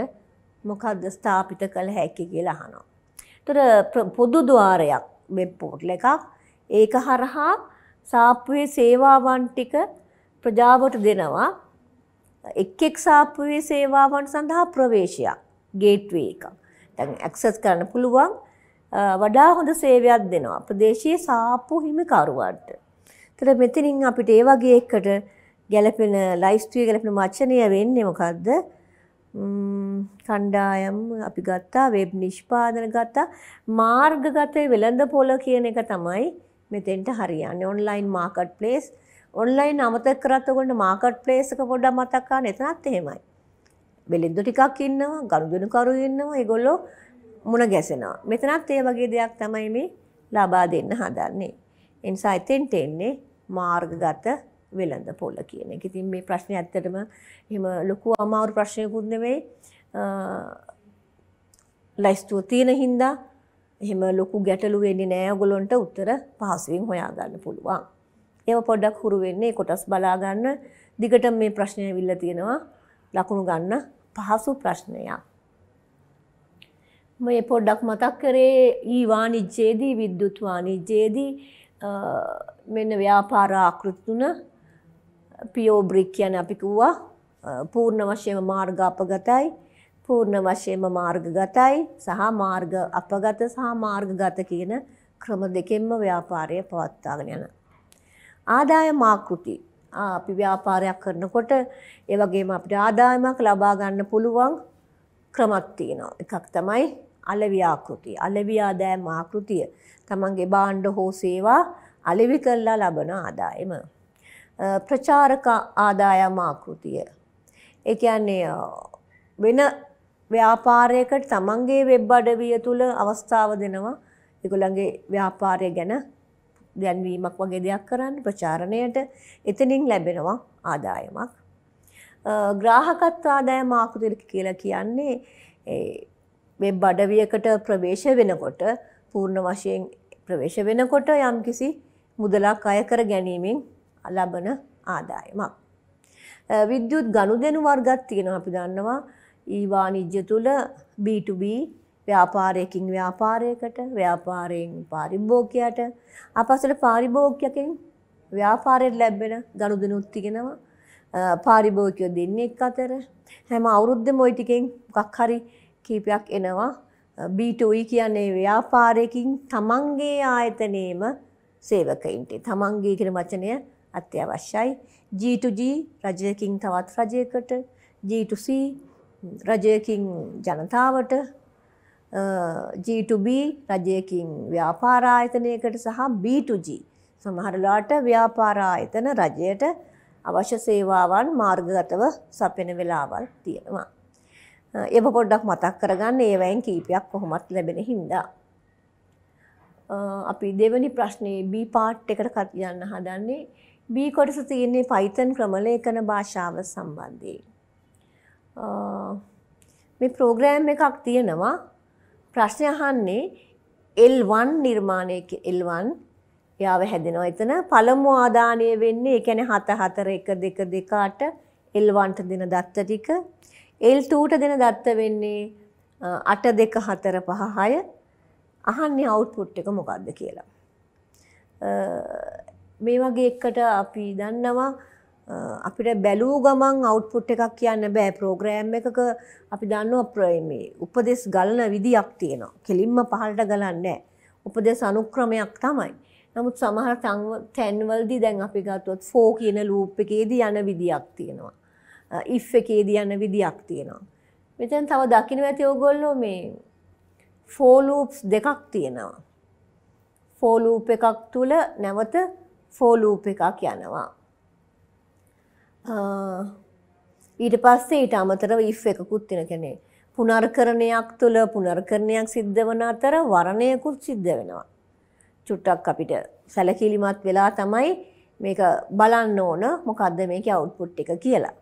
මොකද්ද ස්ථාපිත කළ හැකි කියලා අහනවා. ඒතර පොදු ద్వාරයක් වෙබ් පෝටල් එකක් ඒක හරහා සාප්පුවේ සේවාවන් ටික ප්‍රජාවට දෙනවා. එක් එක් සාප්පුවේ සේවාවන් සඳහා ප්‍රවේශයක්. ගේට්වේ එකක්. දැන් ඇක්සස් කරන්න පුළුවන් වඩා හොඳ සේවයක් දෙනවා ප්‍රදේශයේ සාප්පු හිමිකරුවන්ට. ඒතර මෙතනින් අපිට ඒ වගේ එකට ගැළපෙන ලයිස්ට්‍රී ගැළපෙන වචනය වෙන්නේ මොකද්ද? කණ්ඩායම් අපි ගත්තා වෙබ් නිෂ්පාදන ගත්තා මාර්ගගත වෙළඳ පොළ කියන එක තමයි මෙතෙන්ට හරියන්නේ ඔන්ලයින් මාකට් ප්ලේස් ඔන්ලයින් අමතක කරත් ඔයගොල්ලෝ මාකට් ප්ලේස් එක පොඩ්ඩක් මතක් කරන්න එතනත් එහෙමයි වෙළෙන්දු ටිකක් ඉන්නවා ගනුදෙනුකරු ඉන්නවා ඒගොල්ලෝ මුණ ගැසෙනවා. මෙතනත් ඒ වගේ දෙයක් තමයි මේ ලබා දෙන්න හදන්නේ. ඒ නිසා එතෙන්ට එන්නේ මාර්ගගත වෙළඳ පොළ කියන එක. ඉතින් මේ ප්‍රශ්නේ ඇත්තටම එහෙම ලොකු අමාරු ප්‍රශ්නයකුත් නෙවෙයි. ලයිස්තුව තියෙන හින්දා එහෙම ලොකු ගැටලු වෙන්නේ නෑ ඔයගොල්ලන්ට උත්තර පහසුවෙන් හොයාගන්න පුළුවන්. ඒව පොඩ්ඩක් හුරු වෙන්නේ කොටස් බලා ගන්න. දිගටම මේ ප්‍රශ්නේ ඇවිල්ලා තියෙනවා. ලකුණු ගන්න පහසු ප්‍රශ්නයක්. මේ පොඩ්ඩක් මතක් කරේ ඊ වාණිජ්‍යයේදී විද්‍යුත් වාණිජ්‍යයේදී මෙන්න ව්‍යාපාර ආකෘති පියෝබ්‍රික් කියන අපි කිව්වා පූර්ණ වශයෙන්ම මාර්ග අපගතයි පූර්ණ වශයෙන්ම මාර්ගගතයි සහ මාර්ග අපගත සහ මාර්ගගත කියන ක්‍රම දෙකෙන්ම ව්‍යාපාරය පවත්වාගෙන යන ආදායම ආකෘති අපි ව්‍යාපාරයක් කරනකොට ඒ වගේම අපිට ආදායමක් ලබා ගන්න පුළුවන් ක්‍රමක් තියෙනවා. එකක් තමයි අලෙවි ආකෘතිය. අලෙවි ආදායම් ආකෘතිය. තමන්ගේ භාණ්ඩ හෝ සේවා අලෙවි කරලා ලබන ආදායම. ප්‍රචාරක ආදායම් ආකෘතිය. ඒ කියන්නේ වෙන ව්‍යාපාරයකට තමන්ගේ වෙබ් අඩවිය තුල අවස්ථාව දෙනවා. ඒගොල්ලන්ගේ ව්‍යාපාරය ගැන දැන්වීමක් වගේ දෙයක් කරන්න ප්‍රචාරණයට එතනින් ලැබෙනවා ආදායමක්. ග්‍රාහකත් ආදායම ආකෘතිල කියලා කියන්නේ වෙබ් අඩවියකට ප්‍රවේශ වෙනකොට පූර්ණ වශයෙන් ප්‍රවේශ වෙනකොට යම්කිසි මුදලක් අය කර ගැනීමෙන් ලබන ආදායමක්. විද්‍යුත් ගනුදෙනු වර්ගත් තියෙනවා අපි දන්නවා. ඊ වාණිජ්‍ය තුල B2B ව්‍යාපාරයකින් ව්‍යාපාරයකට ව්‍යාපාරයෙන් පාරිභෝගිකයට අපස්සට පාරිභෝගිකයෙන් ව්‍යාපාරයට ලැබෙන ගනුදෙනුත් තියෙනවා පාරිභෝගිකයෝ දෙන්නෙක් අතර හැම අවුරුද්දම ওই ටිකෙන් මොකක් හරි කීපයක් එනවා B2E කියන්නේ ව්‍යාපාරයකින් තමන්ගේ ආයතනයේම සේවකයින්ට තමන්ගේ කියන වචනය අත්‍යවශ්‍යයි G2G රජයකින් තවත් රජයකට G2C රජයකින් ජනතාවට G2B රජයකින් ව්‍යාපාර ආයතනයකට සහ B2G සමහරලාට ව්‍යාපාර ආයතන රජයට අවශ්‍ය සේවාවන් මාර්ගගතව සපයන වෙලාවල් තියෙනවා. ඒව පොඩ්ඩක් මතක් කරගන්න ඒවයින් කීපයක් කොහොමත් ලැබෙන හින්දා. අපි දෙවැනි ප්‍රශ්නේ B part එකට කර යන්න හදන්නේ B කොටස තියෙන්නේ Python ක්‍රමලේඛන භාෂාව සම්බන්ධයෙන්. මේ ප්‍රෝග්‍රෑම් එකක් තියෙනවා ප්‍රශ්නය අහන්නේ L1 නිර්මාණය L1 යාව හැදෙනවා. එතන පළමු ආදානය වෙන්නේ ඒ කියන්නේ 7 4 1 2 2ට L1ට දෙන දත්ත ටික L2ට දෙන දත්ත වෙන්නේ 8 2 4 5 6 අහන්නේ අවුට්පුට් එක මොකක්ද කියලා. මේ වගේ එකට අපි දන්නවා අපිට බැලූ ගමන් අවට්පුට් එකක් කියන්න බෑ ප්‍රෝග්‍රෑම් එකක අපි දන්න ප්‍රයමේ උපදෙස් ගලන විදියක් තියෙනවා කෙලින්ම පහලට ගලන්න උපදෙස් අනුක්‍රමයක් තමයි නමුත් සමහර තැන්වල්දී දැන් අපි ගත්තුවත් ෆෝ කියන ලූප් එකේදී යන විදියක් තියෙනවා ඉෆ් එකේදී යන විදියක් තියෙනවා මෙතන තව දකින්න ඇති ඕගොල්ලෝ මේ ෆෝ ලූප්ස් දෙකක් තියෙනවා ෆෝ ලූප් එකක් තුල නැවත ෆෝ ලූප් එකක් යනවා ඊට පස්සේ ඊට අමතරව ඉෆ් එකකුත් තියෙන කෙනේ. පුනර්කරණයක් තුළ පුනර්කරණයක් සිද්ධ වන අතර වරණයකුත් සිද්ධ වෙනවා. චුට්ටක් අපිට සැලකිලිමත් වෙලා තමයි මේක බලන්න ඕන මොකද්ද මේකේ අවුට්පුට් එක කියලා.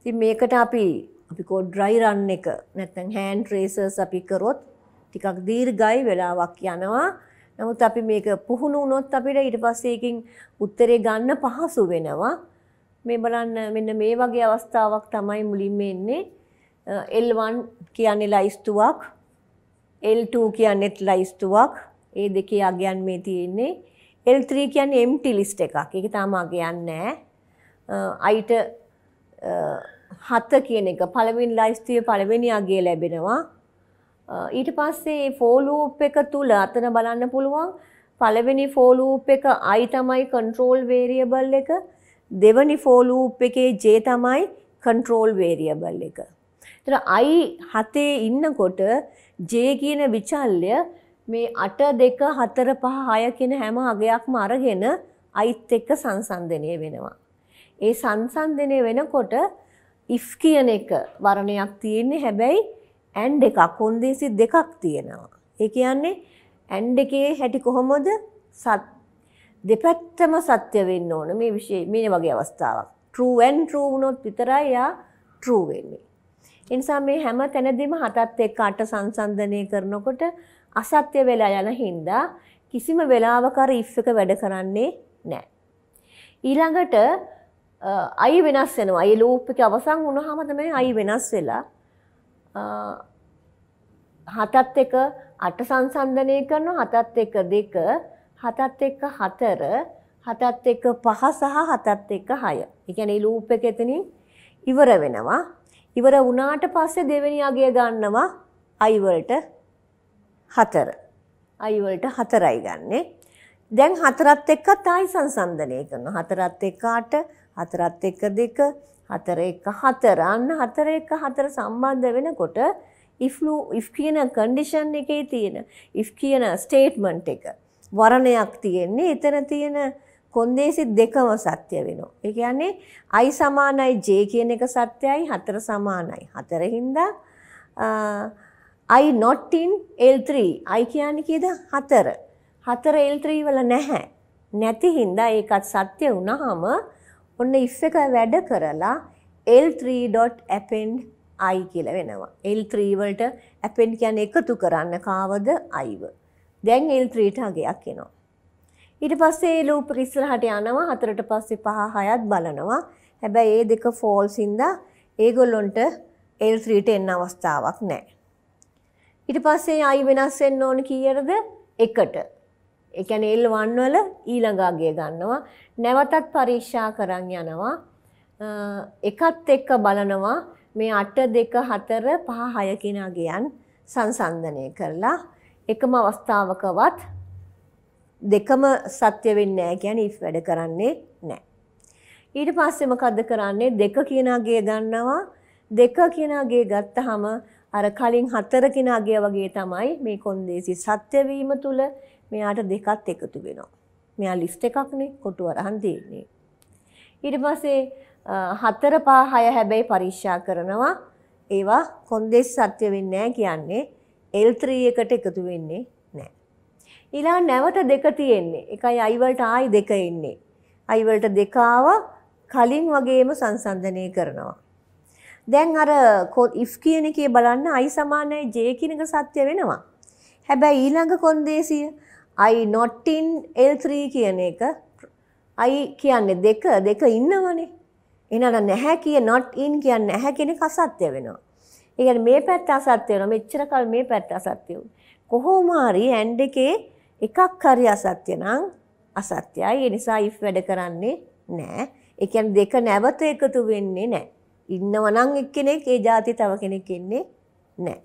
ඉතින් මේකට අපි අපි කෝ ඩ්‍රයි රන් එක නැත්නම් හෑන්ඩ් රේසර්ස් අපි කරොත් ටිකක් දීර්ඝයි වෙලාවක් යනවා. නමුත් අපි මේක පුහුණු වුණොත් අපිට ඊට පස්සේ එකකින් උත්තරේ ගන්න පහසු වෙනවා. මේ බලන්න මෙන්න මේ වගේ අවස්ථාවක් තමයි මුලින්ම එන්නේ. L1 කියන්නේ ලයිස්තුවක්. L2 කියන්නේත් ලයිස්තුවක්. ඒ දෙකේ අගයන් මේ තියෙන්නේ. L3 කියන්නේ empty list එකක්. ඒක තාම අගයන් නැහැ. අයිට 7 කියන එක පළවෙනි ලයිස්තුවේ පළවෙනි අගය ලැබෙනවා. ඊට පස්සේ ෆෝලූප් එක තුළ අතන බලන්න පුළුවන් පළවෙනි ෆෝලූප් එක i තමයි control variable එක දෙවනි ෆෝලූප් එකේ j තමයි control variable එක. එතන i හතේ ඉන්නකොට j කියන විචල්්‍ය මේ 8 2 4 5 6 කියන හැම අගයක්ම අරගෙන i'ත් එක්ක සංසන්දනය වෙනවා. ඒ සංසන්දනය වෙනකොට if කියන එක වර්ණයක් තියෙන්නේ හැබැයි ඇන්ඩ් එකක් කොන්දේසි දෙකක් තියෙනවා. ඒ කියන්නේ ඇන්ඩ් එකේ හැටි කොහොමද සත් දෙපැත්තම සත්‍ය වෙන්න ඕන මේ විශේ මේ වගේ අවස්ථාවක්. ට්‍රූඇන් ට්‍රූ වුණොත් විතරයි යා ට්‍රූ වෙන්නේ. එනිසා මේ හැම තැනදීම හතත් එක්ක අට සංසන්දනය කරනකොට අසත්‍ය වෙලා යන හින්දා කිසිම වෙලාවක අර ඉෆ් එක වැඩ කරන්නේ නැහැ. ඊළඟට අයි වෙනස් වෙනවා. අයි ලූප් එක අවසන් වුණාම තමයි අයි වෙනස් වෙලා හතත් එක අට සංසන්ධනය කරන හතත් එක දෙක හතත් එක හතර හතත් එක පහ සහ හතත් එක හය. එකැන ලූප් එක එතනින් ඉවර වෙනවා. ඉවර වනාට පස්සේ දෙවැනි අගේ ගන්නවා අයිවලට හතර. අයිවලට හතරයි ගන්නේ. දැන් හතරත් එක්ක තායි සංසන්ධනය කරන හතරත් එක්කාට හතරත් එක්ක දෙක හතර එක හතර අන්න හතර එක හතර සම්බන්ධ වෙනකොට ඉෆ්ලු ඉෆ් කියන කන්ඩිෂන් එකේ තියෙන ඉෆ් කියන ස්ටේට්මන්ට් එක වරණයක් තියෙන්නේ එතන තියෙන කොන්දේසි දෙකම සත්‍ය වෙනවා. ඒ කියන්නේ i සමානයි j කියන එක සත්‍යයි හතර සමානයි. හතර හින්දා i not in L3. i කියන්නේ කීයද? හතර. හතර L3 වල නැහැ. නැති හින්දා ඒකත් සත්‍ය වුණාම ඔන්න if එක වැඩ කරලා L3.append i කියලා වෙනවා. L3 වලට append කියන්නේ එකතු කරන්න කාවද iව. දැන් L3ට අගයක් එනවා. ඊට පස්සේ ඒ loop ඉස්සරහට යනවා. හතරට පස්සේ පහ හයත් බලනවා. හැබැයි ඒ දෙක false ඉඳා ඒගොල්ලොන්ට L3ට එන්න අවස්ථාවක් නැහැ. ඊට පස්සේ i වෙනස් වෙන්න ඕන කීයටද? 1ට. ඒ කියන්නේ L1 වල ඊළඟ අගය ගන්නවා. නැවතත් පරීක්ෂා කරන් යනවා. එකත් එක්ක බලනවා මේ 8 2 4 5 6 කියන අගයන් සංසන්දනය කරලා එකම අවස්ථාවකවත් දෙකම සත්‍ය වෙන්නේ නැහැ කියන්නේ if වැඩ කරන්නේ නැහැ. ඊට පස්සේ මොකද්ද කරන්නේ දෙක කියන අගය ගන්නවා දෙක කියන අගය ගත්තාම අර කලින් හතර කියන අගය වගේ තමයි මේ කොන්දේසි සත්‍ය වීම තුල මෙයාට දෙකත් එකතු වෙනවා. මෙයා ලිස්ට් එකක්නේ කොටු අරන් දෙන්නේ. ඊට පස්සේ හතර පහ හය හැබැයි පරීක්ෂා කරනවා ඒවා කොන්දේස් සත්‍ය වෙන්නේ නැහැ කියන්නේ L3 එකට එකතු වෙන්නේ නැහැ. ඊළඟ නැවත දෙක තියෙන්නේ. එකයි i වලට ආයි දෙක එන්නේ. i වලට දෙක කලින් වගේම සංසන්දනය කරනවා. දැන් අර if කියන එකේ බලන්න i සමානයි j කියන එක සත්‍ය වෙනවා. හැබැයි ඊළඟ කොන්දේසිය I not in L3 කියන එක I කියන්නේ දෙක දෙක ඉන්නවනේ. එහෙනම් නැහැ කිය not in කියන්නේ නැහැ කියන එක අසත්‍ය වෙනවා. ඒ කියන්නේ මේ පැත්ත අසත්‍ය වෙනවා. මෙච්චර කල් මේ පැත්ත අසත්‍ය වුණා. කොහොම හරි and එකේ එකක් හරි අසත්‍ය නම් අසත්‍යයි. ඒ නිසා if වැඩ කරන්නේ නැහැ. ඒ කියන්නේ දෙක නැවත එකතු වෙන්නේ නැහැ. ඉන්නවනම් එක්කෙනෙක් ඒ જાති තව කෙනෙක් ඉන්නේ නැහැ.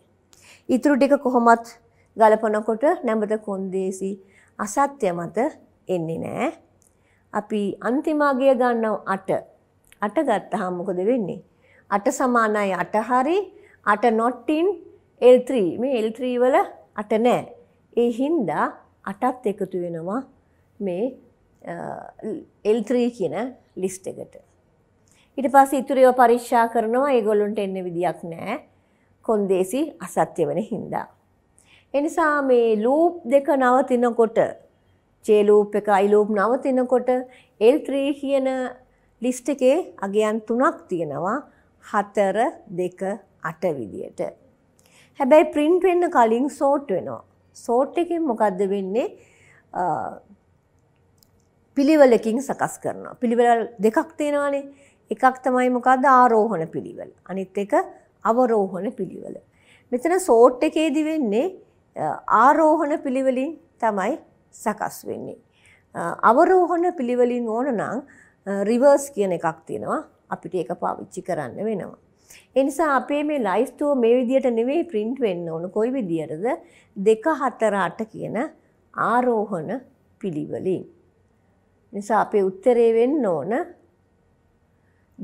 ඊටු ටික කොහොමත් ගලපනකොට නැඹත කොන්දේසි අසත්‍ය මත එන්නේ නෑ. අපි අන්තිමාගය ගන්නව අට අට ගත්තහා මොකද වෙන්නේ. අට සමානයි අට හරි අට නොට්ටින් L3 මේ L3 වල අට නෑ. ඒ හින්දා අටත් එකතු වෙනවා මේ L3 කියන ලිස්ට් එකට. ඊට පස්සේ ඉතුරුව පරීක්ෂා කරනවා ඒගොල්ලොන්ට එන්න විදියක් නෑ. කොන්දේසි අසත්‍ය වෙන හින්දා. එනිසා මේ ලූප් දෙක නවතිනකොට J ලූප් එක I ලූප් නවතිනකොට L3 කියන ලිස්ට් එකේ අගයන් තුනක් තියෙනවා 4 2 8 විදියට. හැබැයි print වෙන්න කලින් sort වෙනවා. sort එකෙන් මොකද්ද වෙන්නේ? පිළිවෙලකින් සකස් කරනවා. පිළිවෙල දෙකක් තියෙනවානේ. එකක් තමයි මොකද්ද ආරෝහණ පිළිවෙල. අනිත් එක අවරෝහණ පිළිවෙල. මෙතන sort එකේදී වෙන්නේ ආරෝහණ පිළිවෙලින් තමයි සකස් වෙන්නේ. අවරෝහණ පිළිවෙලින් ඕන නම් රිවර්ස් කියන එකක් තියෙනවා අපිට ඒක පාවිච්චි කරන්න වෙනවා. එනිසා අපේ මේ ලයිස්තුව මේ විදියට නෙවෙයි ප්‍රින්ට් වෙන්න ඕන කොයි විදියටද දෙක හතර අට කියන ආරෝහණ පිළිවෙලින්. නිසා අපේ උත්තරේ වෙන්න ඕන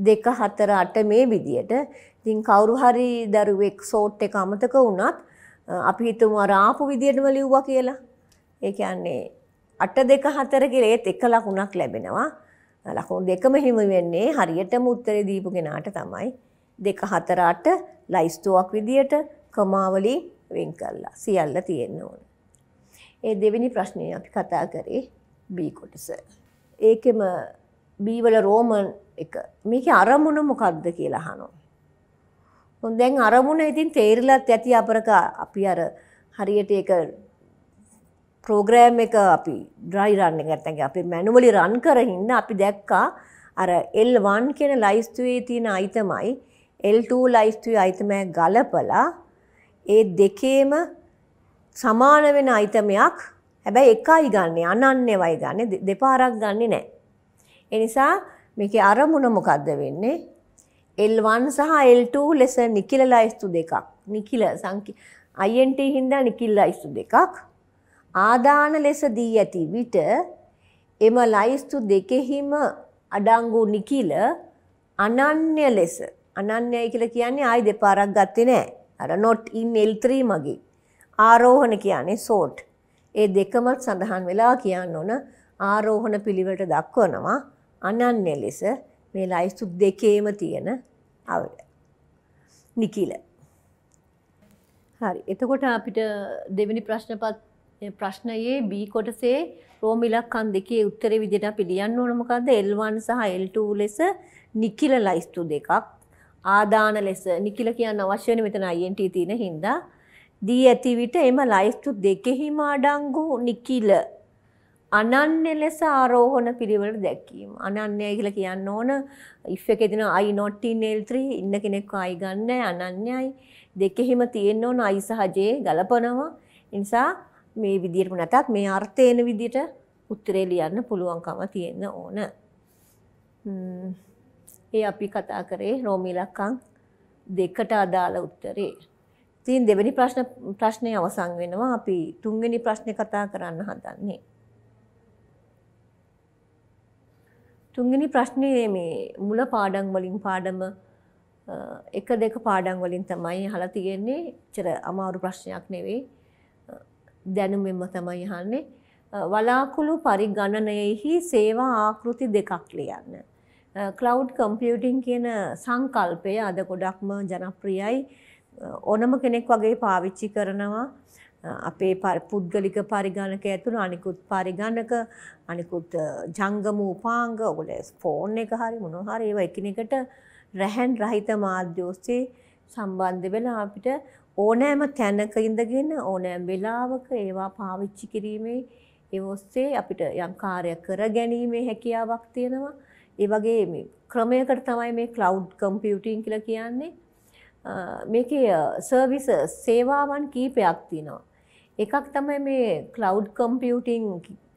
දෙක හතර අට මේ විදියට ඉතින් කවුරු හරි දරුවෙක් සෝට් එක අමතක වුණත් අපි හිතමු අර ආපු විදියටම ලිව්වා කියලා. ඒ කියන්නේ 8 2 4 කියලා ඒත් එක ලකුණක් ලැබෙනවා. ලකුණු දෙකම හිමි වෙන්නේ හරියටම උත්තරේ දීපු කෙනාට තමයි. 2 4 8 ලයිස්තුවක් විදියට කමාවලින් වෙන් කළා. සියල්ල තියෙන්න ඕන. ඒ දෙවෙනි ප්‍රශ්නේ අපි කතා කරේ B කොටස. ඒකෙම B වල රෝමන් එක. මේකේ අරමුණ මොකක්ද කියලා අහනවා. දැන් අරමුණ ඉතින් තේරලත් ඇති අපරක අපි අර හරියට එක ප්‍රෝග්‍රෑම් එක අපි ඩ්‍රයි රන්න ගත්තැගේ අපි මැනුවලි රන් කරහින්න අපි දැක්කා අර එල්වන් කියෙන ලයිස්තුවේ තියෙන අයිතමයි එල්2 ලයිස්තුවේ අයිතමය ගලපලා ඒ දෙකේම සමාන වෙන අයිතමයක් හැබැයි එකයි ගන්නේ අනන්‍ය වයි ගන්න දෙපාරක් ගන්නේ නෑ. එනිසා මේක අරමුණ මොකක්ද වෙන්නේ L1 සහ L2 ලෙස නිකිල ලයිස්තු දෙකක්. නිකිල සංකි INT හින්දා නිකිල ලයිස්තු දෙකක් ආදාන ලෙස දී ඇති විට එම ලයිස්තු දෙකෙහිම අඩංගු නිකිල අනන්‍ය ලෙස අනන්‍යයි කියලා කියන්නේ ආයි දෙපාරක් ගත්තේ නැහැ. අර not in L3 මගේ. ආරෝහණ කියන්නේ sort. ඒ දෙකම සඳහන් වෙලා කියන්න ඕන ආරෝහණ පිළිවෙලට දක්වනවා අනන්‍ය ලෙස මේ ලයිස්තු දෙකේම තියෙන අවුල. නිකිල. හරි. එතකොට අපිට දෙවෙනි ප්‍රශ්නපත් ප්‍රශ්නයේ B කොටසේ රෝම ඉලක්කම් දෙකේ උත්තරේ විදිහට අපි ලියන්න ඕන මොකද්ද L1 සහ L2 ලෙස නිකිල ලයිස්තු දෙකක් ආදාන ලෙස නිකිල කියන්න අවශ්‍ය වෙන මෙතන INT තියෙන හින්දා දී ඇති විට එම ලයිස්තු දෙකෙහිම අඩංගු නිකිල අනන්‍ය ලෙස ආරෝහණ පිරිවලට දැක්වීම. අනන්‍යයි කියලා කියන්න ඕන if එකේ දෙන i not in L3 ඉන්න කෙනෙක්ව i ගන්න අනන්‍යයි. දෙකෙහිම තියෙන්න ඕන i සහ j ගලපනවා. නිසා මේ විදිහටම නැතත් මේ අර්ථයන විදිහට උත්තරේ ලියන්න පුළුවන්කම තියෙන්න ඕන. ඒ අපි කතා කරේ රෝමී ලක්කම් දෙකට අදාළ උත්තරේ. ඉතින් දෙවෙනි ප්‍රශ්න ප්‍රශ්නේ අවසන් වෙනවා. අපි තුන්වෙනි ප්‍රශ්නේ කතා කරන්න හදන්නේ. තුන්ගනි ප්‍රශ්නය මේ මුල පාඩන් වලින් පාඩම එක දෙක පාඩන් වලින් තමයි හලා තියෙන්නේ චර අමාරු ප්‍රශ්නයක් නෙවෙයි දැනුමෙන්ම තමයි හන්නේ වලාකුළු පරිගණනයෙහි සේවා ආකෘති දෙකක් ලියන්න. කලව් කම්පියටිං කියන සංකල්පය අද ගොඩක්ම ජනප්‍රියයි ඕනම කෙනෙක් වගේ පාවිච්චි කරනවා අපේ පුද්ගලික පරිගණක ඇතුළ අනිකුත් පරිගණක අනිකුත් ජංගම උපාංග ඔගොල ෆෝන් එක හරි මොනහරි ඒව එකිනෙකට රැහැන් රහිත මාධ්‍යෝස්සේ සම්බන්ධ වෙලා අපිට ඕනෑම තැනක ඉඳගෙන ඕනෑම් වෙලාවක ඒවා පාවිච්චි කිරීමේ ඒ ඔස්සේ අපිට යම් කාර්යයක් කර ගැනීමේ හැකියාවක් තියෙනවා. ඒ වගේ මේ ක්‍රමයකට තමයි මේ cloud computing කියලා කියන්නේ. මේකේ සර්විස් සේවාවන් කීපයක් තියෙනවා. එකක් තමයි මේ cloud computing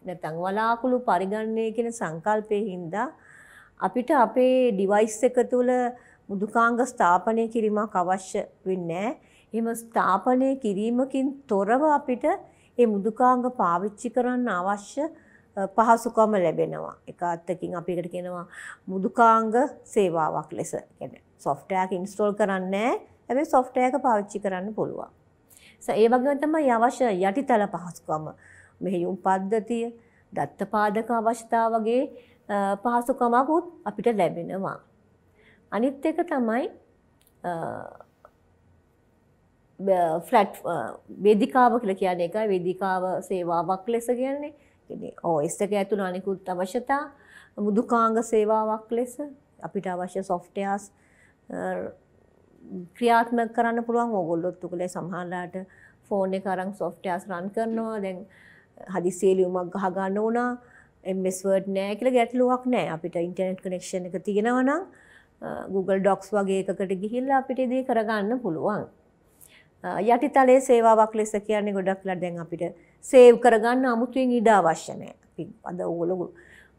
නැත්නම් වලාකුළු පරිගණනය කියන සංකල්පයේ හින්දා අපිට අපේ device එක තුල මුදුකාංග ස්ථාපනය කිරීමක් අවශ්‍ය වෙන්නේ නැහැ. එහෙම ස්ථාපනය කිරීමකින් තොරව අපිට මේ මුදුකාංග පාවිච්චි කරන්න අවශ්‍ය පහසුකම ලැබෙනවා. එක අත්තකින් අපි එකට කියනවා මුදුකාංග සේවාවක් ලෙස. කියන්නේ software එක install කරන්නේ නැහැ. හැබැයි software එක පාවිච්චි කරන්න පුළුවන්. ඒ වගේම තමයි අවශ්‍ය යටිතල පහසුකම. මෙහෙයුම් පද්ධතිය, දත්ත පාදක අවශ්‍යතාව වගේ පහසුකමකුත් අපිට ලැබෙනවා. අනිත් එක තමයි ෆ්ලැට් වේදිකාව කියලා කියන්නේ එකයි වේදිකාව සේවාවක් ලෙස කියන්නේ. කියන්නේ OS එක ඇතුළේ අනිකුත් අවශ්‍යතා මුදුකාංග සේවාවක් ලෙස අපිට අවශ්‍ය softwares ක්‍රියාත්මක කරන්න පුළුවන් ඕගොල්ලොත් උකලේ සමහරලාට ෆෝන් එක අරන් සොෆ්ට්වෙයාර්ස් රන් කරනවා දැන් හදිසියේ ලියුමක් ගහ ගන්න උනා MS Word නෑ කියලා ගැටලුවක් නෑ අපිට ඉන්ටර්නෙට් කනෙක්ෂන් එක තියෙනවා නම් Google Docs වගේ එකකට ගිහිල්ලා අපිට ඉදී කරගන්න පුළුවන්. යටිතලයේ සේවාවක් ලෙස කියන්නේ ගොඩක්ලා දැන් අපිට සේව් කරගන්න අමුතුවෙන් ඉඩ අවශ්‍ය නැහැ. අපි අද ඕගොල්ලෝ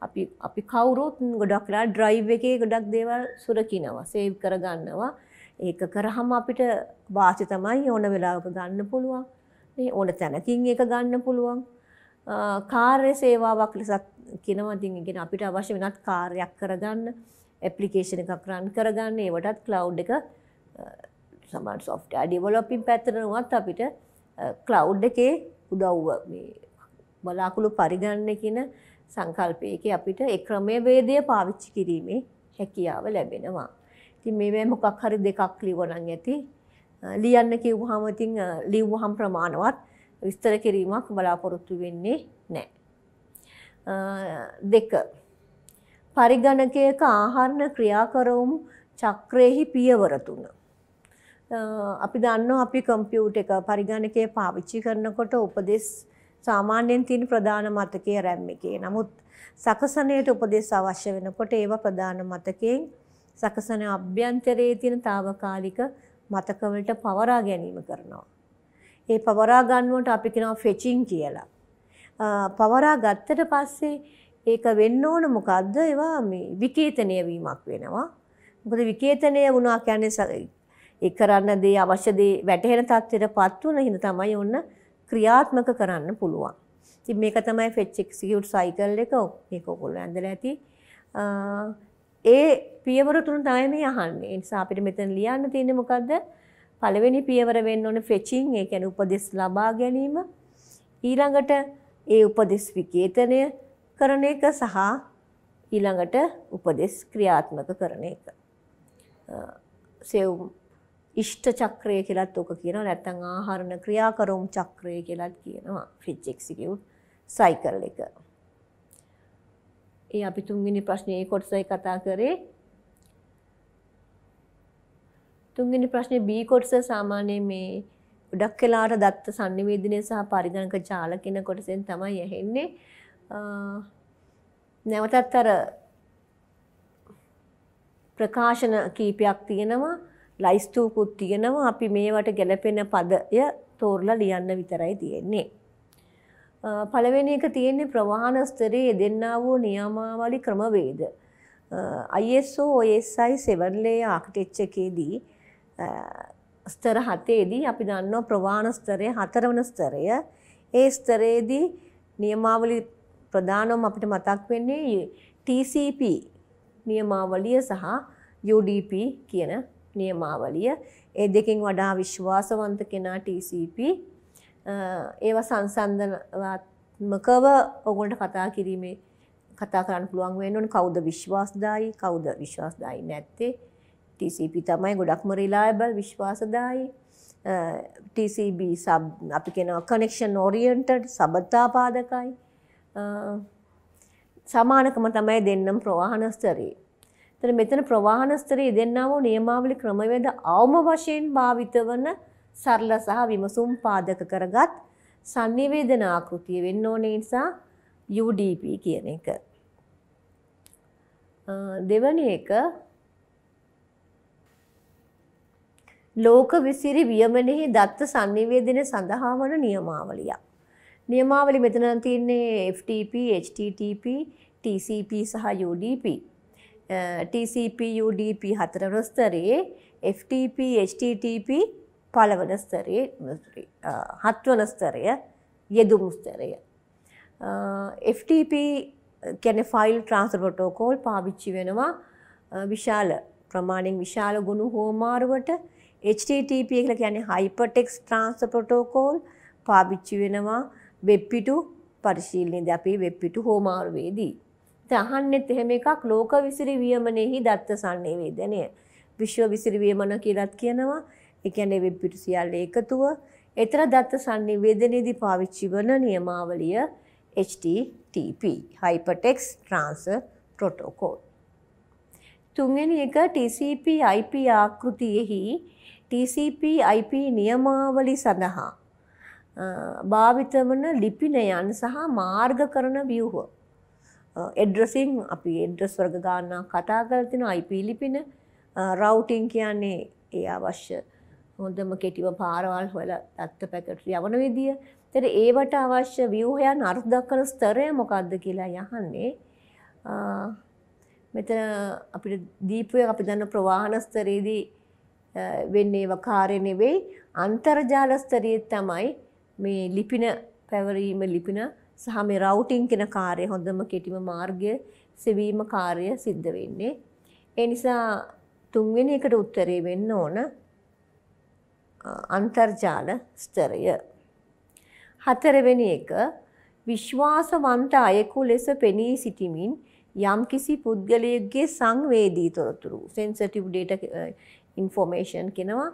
අපි අපි කවුරුත් ගොඩක්ලා drive එකේ ගොඩක් දේවල් සුරකිනවා, සේව් කරගන්නවා. ඒක කරහම අපිට වාසි තමයි ඕන වෙලාවක ගන්න පුළුවන්. මේ ඕන තැනකින් ඒක ගන්න පුළුවන්. කාර්ය සේවාවක් ලෙසත් කියනවා ඉතින් ඉගෙන අපිට අවශ්‍ය වෙනත් කාර්යයක් කරගන්න, ඇප්ලිකේෂන් එකක් රන් කරගන්න, ඒවටත් cloud එක සමහර software developing පැත්තට නුවත් අපිට cloud එකේ උදව්ව මේ බලාකුළු පරිගණන කියන සංකල්පයේදී අපිට ඒ ක්‍රමවේදය පාවිච්චි කිරීමේ හැකියාව ලැබෙනවා. ඉතින් මේවැ මොකක් හරි දෙකක් ලිවනං ඇති. ලියන්න කිව්වහම ඉතින් ලිව්වහම ප්‍රමාණවත් විස්තර කිරීමක් බලාපොරොත්තු වෙන්නේ නැහැ. දෙක පරිගණකයක ආහරණ ක්‍රියාකරවුම් චක්‍රයෙහි පියවර තුන. අපි දන්නවා අපි කම්පියුටර් එක පරිගණකයේ පාවිච්චි කරනකොට උපදෙස් සාමාන්‍යයෙන් තියෙන ප්‍රධාන මතකයේ රැම් එකේ. නමුත් සකසනයේ උපදෙස් අවශ්‍ය වෙනකොට ඒවා ප්‍රධාන මතකයෙන් සකසන අභ්‍යන්තරයේ තියෙන తాවකාලික මතක වලට පවරා ගැනීම කරනවා. ඒ පවරා ගන්නවට අපි කියනවා ෆෙචින් කියලා. පවරා ගත්තට පස්සේ ඒක වෙන්න ඕන මොකද්ද? ඒවා මේ විකේතනය වීමක් වෙනවා. මොකද විකේතනය වුණා කියන්නේ ඒ කරන්න දේ අවශ්‍ය දේ වැටහෙන තත්ත්වයටපත් වුණ හින්දා තමයි ඔන්න ක්‍රියාත්මක කරන්න පුළුවන්. ඉතින් මේක තමයි fetch execute cycle එක මේක ඔයගොල්ලෝ ඇඳලා ඇති. ඒ පියවර තුන තමයි මේ අහන්නේ. ඒ නිසා අපිට මෙතන ලියන්න තියෙන්නේ මොකද්ද? පළවෙනි පියවර වෙන්න ඕනේ ෆෙචින්, ඒ කියන්නේ උපදෙස් ලබා ගැනීම. ඊළඟට ඒ උපදෙස් විකේතනය කරන එක සහ ඊළඟට උපදෙස් ක්‍රියාත්මක කරන එක. සෙව් ඉෂ්ට චක්‍රය කියලත් ඕක කියනවා නැත්නම් ආහරණ ක්‍රියාකරොම් චක්‍රය කියලත් කියනවා ෆ්‍රිජ් එක්සිකියුට් සයිකල් එක. ඒ අපි තුන්වෙනි ප්‍රශ්නේ කොටසයි කතා කරේ තුන්වෙනි ප්‍රශ්නේ B කොටස සාමාන්‍යයෙන් මේ ගොඩක් වෙලාට දත්ත sannivedanaye සහ පරිගණක ජාල කියන කොටසෙන් තමයි ඇහෙන්නේ. නැවතත් අර ප්‍රකාශන කීපයක් තියෙනවා, ලයිස්තුකුත් තියෙනවා. අපි මේවට ගැලපෙන පදය තෝරලා ලියන්න විතරයි තියෙන්නේ. පළවෙනි එක තියෙන්නේ ප්‍රවාහන ස්තරයේ දෙන්නා වූ නියමාවලි ක්‍රමවේද. ISO OSI 7 layer architecture එකේදී ස්තර හතේදී අපි දන්නවා ප්‍රවාණ ස්තරය හතරවන ස්තරය. ඒ ස්තරයේදී නියමාවලි ප්‍රධානම අපිට මතක් වෙන්නේ TCP නියමාවලිය සහ UDP කියන නියමාවලිය. ඒ දෙකෙන් වඩා විශ්වාසවන්ත කෙනා TCP ඒව සංසන්ධනාත්මකව ඔගොල්ලන්ට කතා කිරීමේ කතා කරන්න පුළුවන් වෙන්න ඕනේ කවුද විශ්වාසදායි කවුද විශ්වාසදායි නැත්තේ TCP තමයි ගොඩක්ම රිලායබල් විශ්වාසදායි TCP සබ් අපි කියනවා කනෙක්ෂන් ඕරියන්ටඩ් සබතාපාදකයි සමානකම තමයි දෙන්නම් ප්‍රවාහන ස්තරයේ. එතන මෙතන ප්‍රවාහන ස්තරයේ දෙන්නා වූ නියමාවලි ක්‍රමවේද අවම වශයෙන් භාවිත වන සරල සහ විමසුම් පාදක කරගත් sannivedana ආකෘතිය වෙන්න ඕනේ නිසා UDP කියන එක. දෙවැනි එක ලෝක විසිරි වියමනෙහි දත්ත sannivedana සඳහා වන නියමාවලියක්. නියමාවලි මෙතන තියෙන්නේ FTP, HTTP, TCP සහ UDP. TCP UDP හතරවන ස්තරයේ FTP HTTP පළවන ස්තරයේ හත්වන ස්තරය යෙදුම් ස්තරය. FTP කියන්නේ ෆයිල් ට්‍රාන්ස්ෆර් ප්‍රොටෝකෝල් පාවිච්චි වෙනවා විශාල ප්‍රමාණයෙන් විශාල ගුණ හෝමාරුවට HTTP කියලා කියන්නේ Hypertext Transfer Protocol පාවිච්චි වෙනවා වෙබ් පිටු පරිශීලනයේදී අපි වෙබ් පිටු හෝමාරුවේදී. ඉතින් අහන්නෙත් එහෙම එකක් ලෝක විසිරි වියමනේහි දත්ත සම්නිවේදනය. විශ්ව විසිරි වියමන කියලාත් කියනවා. ඒ කියන්නේ වෙබ් පිටු සියල්ල එකතුව. එතර දත්ත සම්නිවේදනයේදී පාවිච්චි වන නියමාවලිය HTTP Hypertext Transfer Protocol. තුන්වෙනි එක TCP IP ආකෘතියෙහි TCP/IP නියමාවලි සඳහා භාවිත වන ලිපිනයන් සහ මාර්ග කරන ව්‍යුහ එඩ්‍රසින් අපි එඩ්‍රස් වර්ග ගන්නා කතා කරලා තිනවා IP ලිපින රවුටින් කියන්නේ ඒ අවශ්‍ය හොඳම කෙටිව පාරවල් හොයලා දත්ත පැකට් යවන විදිය. ඒතර ඒවට අවශ්‍ය ව්‍යුහයන් අර්ථ දක්වන ස්තරය මොකද්ද කියලා යහන්නේ මෙතන අපිට දීපුවේ අපි දන්න ප්‍රවාහන ස්තරයේදී වෙන්නේ ඒව කාර්ය නෙවෙයි අන්තර්ජාල ස්තරයේ තමයි මේ ලිපින පැවරීම ලිපින සහ මේ රවුටින් කියන කාර්ය හොඳම කෙටිම මාර්ගය සෙවීම කාර්ය සිද්ධ වෙන්නේ. ඒ නිසා තුන්වෙනි එකට උත්තරේ වෙන්න ඕන අන්තර්ජාල ස්තරය. හතරවෙනි එක විශ්වාසවන්ත අයෙකු ලෙස පෙනී සිටිමින් යම්කිසි පුද්ගලයෙක්ගේ සංවේදී තොරතුරු සෙන්සටිව් ඩේටා ඉන්ෆෝමේෂන් කෙනවා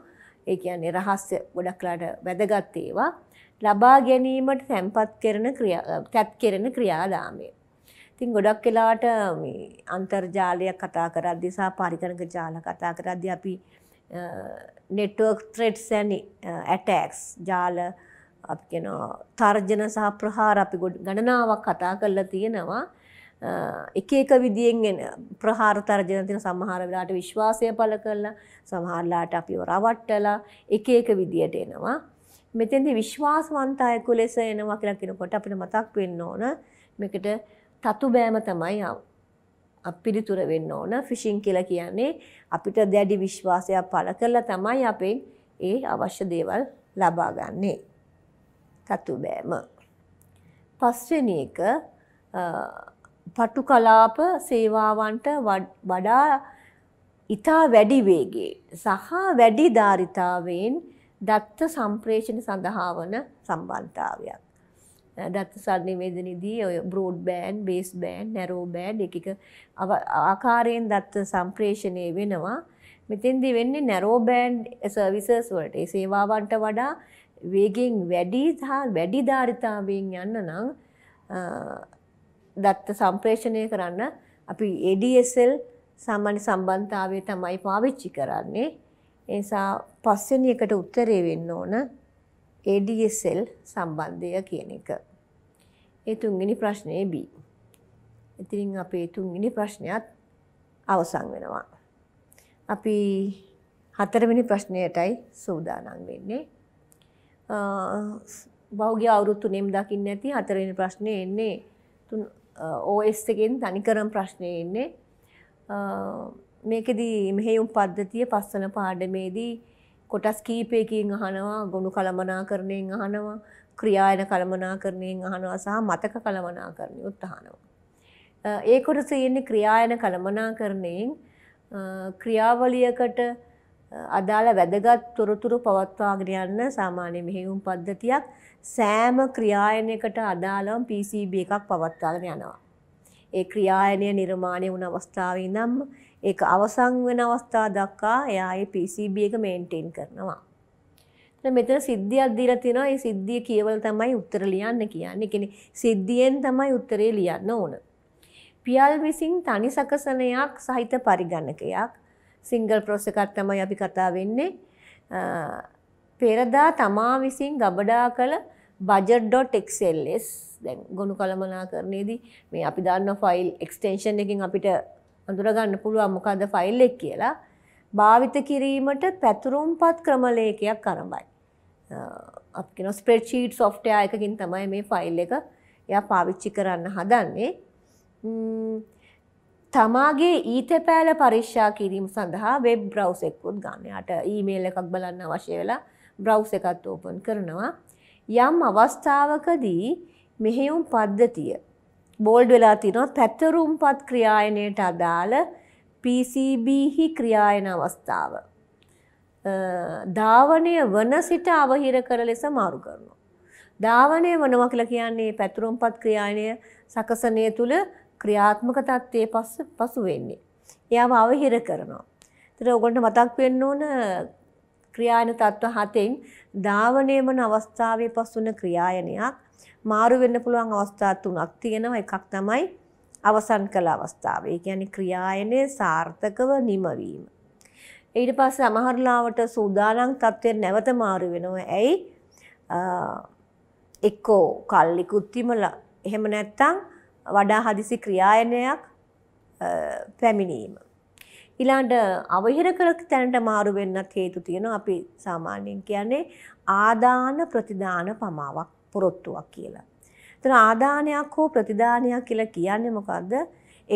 ඒ කියන්නේ රහස්‍ය ගොඩක්ලාට වැදගත් ඒවා ලබා ගැනීමට තැම්පත් කරන ක්‍රියා තැත් කරන ක්‍රියාදාමය. ඉතින් ගොඩක් වෙලාවට මේ අන්තර්ජාලය කතා කරද්දී සහ පරිකරක ජාල කතා කරද්දී අපි network threats and attacks ජාල අපි කියනවා තර්ජන සහ ප්‍රහාර අපි ගණනාවක් කතා කරලා තියෙනවා. එක එක විදියෙන් එන ප්‍රහාර තර්ජන තියෙන සමහර වෙලාවට විශ්වාසය පළ කරලා සමහරලාට අපිව රවට්ටලා එක එක විදියට එනවා. මෙතෙන්දී විශ්වාසවන්ත අයෙකු ලෙස එනවා කියලා කියනකොට අපිට මතක් වෙන්න ඕන මේකට තතු බෑම තමයි අපිරිතුර වෙන්න ඕන ෆිෂින් කියලා කියන්නේ අපිට දැඩි විශ්වාසයක් පළ කරලා තමයි අපෙන් ඒ අවශ්‍ය දේවල් ලබා ගන්නෙ. තතු බෑම. පස්වෙනි එක පටු කලාප සේවාවන්ට වඩා ඉතා වැඩි වේගේ සහ වැඩි ධාරිතාවෙන් දත්ත සම්ප්‍රේෂණ සඳහා වන සම්බන්ධතාවයක්. දත්ත සන්නිවේදනයේදී ඔය broadband, baseband, narrowband එක එක ආකාරයෙන් දත්ත සම්ප්‍රේෂණය වෙනවා. මෙතෙන්දී වෙන්නේ නැරෝ බෑන්ඩ් සර්විසස් වලට. ඒ සේවාවන්ට වඩා වේගෙන් වැඩි සහ වැඩි ධාරිතාවයෙන් යන්න නම් දත්ත සම්ප්‍රේෂණය කරන්න අපි ADSL සාමාන්‍ය සම්බන්ධතාවය තමයි පාවිච්චි කරන්නේ. ඒ නිසා පස්වෙනි එකට උත්තරේ වෙන්න ඕන ADSL සම්බන්ධය කියන එක. ඒ තුන්වෙනි ප්‍රශ්නේ B. ඉතින් අපේ තුන්වෙනි ප්‍රශ්නයත් අවසන් වෙනවා. අපි හතරවෙනි ප්‍රශ්නයටයි සූදානම් වෙන්නේ. බෞග්‍ය අවුරුදු තුනෙම දකින්න ඇති හතරවෙනි ප්‍රශ්නේ එන්නේ ඕස් එකෙන් තනිකරම් ප්‍රශ්නය එන්නේ මේකෙදී මෙහෙයුම් පද්ධතිය පස්සන පාඩමේදී කොටස් කීපයකින් අහනවා ගොුණු කළමනා කරණයෙන් අහනවා ක්‍රියායන කළමනා කරණයෙන් අහනවා සහ මතක කළමනා කරණය උත්තහනවා. ඒ කොටස ඉන්නේ ක්‍රියායන කළමනා කරණයෙන් ක්‍රියාවලියකට අදාළ වැදගත් තොරතුරු පවත්වාගෙන යන්න සාමාන්‍ය මෙහෙයුම් පද්ධතියක් සෑම ක්‍රියායනයකට අදාළව PCB එකක් පවත්වාගෙන යනවා. ඒ ක්‍රියායනය නිර්මාණය වුණ අවස්ථාවේ ඉඳන්ම ඒක අවසන් වෙන අවස්ථාව දක්වා එයා ඒ PCB එක මේන්ටේන් කරනවා. දැන් මෙතන සිද්ධියක් දීලා තිනවා. ඒ සිද්ධිය කියවල තමයි උත්තර ලියන්න කියන්නේ. ඒ කියන්නේ සිද්ධියෙන් තමයි උත්තරේ ලියන්න ඕන. පියල් විසින් තනි සකසනයක් සහිත පරිගණකයක් සිංගල් ප්‍රොස් එකක් තමයි අපි කතා වෙන්නේ. පෙරදා තමා විසින් ගබඩා කළ budget.xls දැන් ගොනු කළමනාකරණයේදී මේ අපි දන්න ෆයිල් එක්ස්ටෙන්ෂන් එකකින් අපිට අඳුරගන්න පුළුවන් මොකද්ද ෆයිල් එක කියලා. භාවිත කිරීමට පැතුරුම්පත් ක්‍රමලේඛයක් අරඹයි. අපි කියන ස්ප්‍රෙඩ්ෂීට් සොෆ්ට්වෙයාර් එකකින් තමයි මේ ෆයිල් එක එයා පාවිච්චි කරන්න හදන්නේ. තමාගේ ඊතපෑල පරිශ්ෂා කිරීම සඳහා වෙබ් බ්‍රව් එක්කුත් ගන්නයට ඊමේල් එකක් බලන්න අවශ්‍ය වෙලා බ්‍රව් එකත් ඕපන් කරනවා යම් අවස්ථාවකදී මෙහෙවුම් පද්ධතිය බෝල්ඩ් වෙලා තිනොත් පැත්තරුම් පත් ක්‍රියායනයට අදාළ PCBහි ක්‍රියායන අවස්ථාව ධාවනය වන සිට අවහිර කර ලෙස මාරු කරනවා. ධාවනය වනවා කියලා කියන්නේ පැතුරුම්පත් ක්‍රියායනය සකසනය තුළ ක්‍රියාත්මක තත්ත්වයේ පස්ස පසු වෙන්නේ. එයාම අවහිර කරනවා. ඒතර ඔයගොල්ලන්ට මතක් වෙන්න ඕන ක්‍රියායන තත්ත්ව හතෙන් ධාවණයම අවස්ථාවේ පසුන ක්‍රියායනයක් මාරු වෙන්න පුළුවන් අවස්ථා තුනක් තියෙනවා. එකක් තමයි අවසන් කළ අවස්ථාව. ඒ කියන්නේ ක්‍රියායනයේ සාර්ථකව නිමවීම. ඊට පස්සේ සමහරලාවට සූදානම් තත්ත්වයෙන් නැවත මාරු වෙනවා. ඇයි? එක්කෝ කල්ලි කුත්තිමලා එහෙම නැත්තම් වඩා හදිසි ක්‍රියායනයක් පැමිණීම. ඊළඟ අවහිර කර තැනට මාරු වෙන්නත් හේතු තියෙනවා. අපි සාමාන්‍යයෙන් කියන්නේ ආදාන ප්‍රතිදාන පමාවක් පොරොත්තුවක් කියලා. එතන ආදානයක් හෝ ප්‍රතිදානයක් කියලා කියන්නේ මොකද්ද?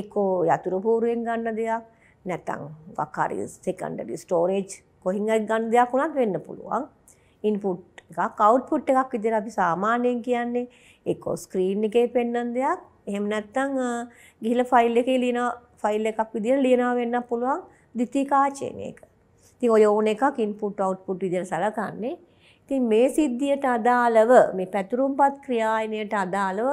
එක්කෝ යතුරු පූරුවෙන් ගන්න දෙයක් නැත්නම් වකාරි සෙකන්ඩරි ස්ටෝරේජ් කොහින් හරි ගන්න දෙයක් උනත් වෙන්න පුළුවන්. ඉන්පුට් එකක් අවුට්පුට් එකක් විදිහට අපි සාමාන්‍යයෙන් කියන්නේ එක්කෝ ස්ක්‍රීන් එකේ පෙන්වන දෙයක් එහෙම නැත්නම් ගිහිල්ලා ෆයිල් එකේ ලියන ෆයිල් එකක් විදියට ලියනවා වෙන්න පුළුවන් ද්විතීකාචයන එක. ඉතින් ඔය ඕන එකක් ඉන්පුට් අවුට්පුට් විදියට සලකන්නේ. ඉතින් මේ සිද්ධියට අදාළව මේ පැතුරුම්පත් ක්‍රියායනයට අදාළව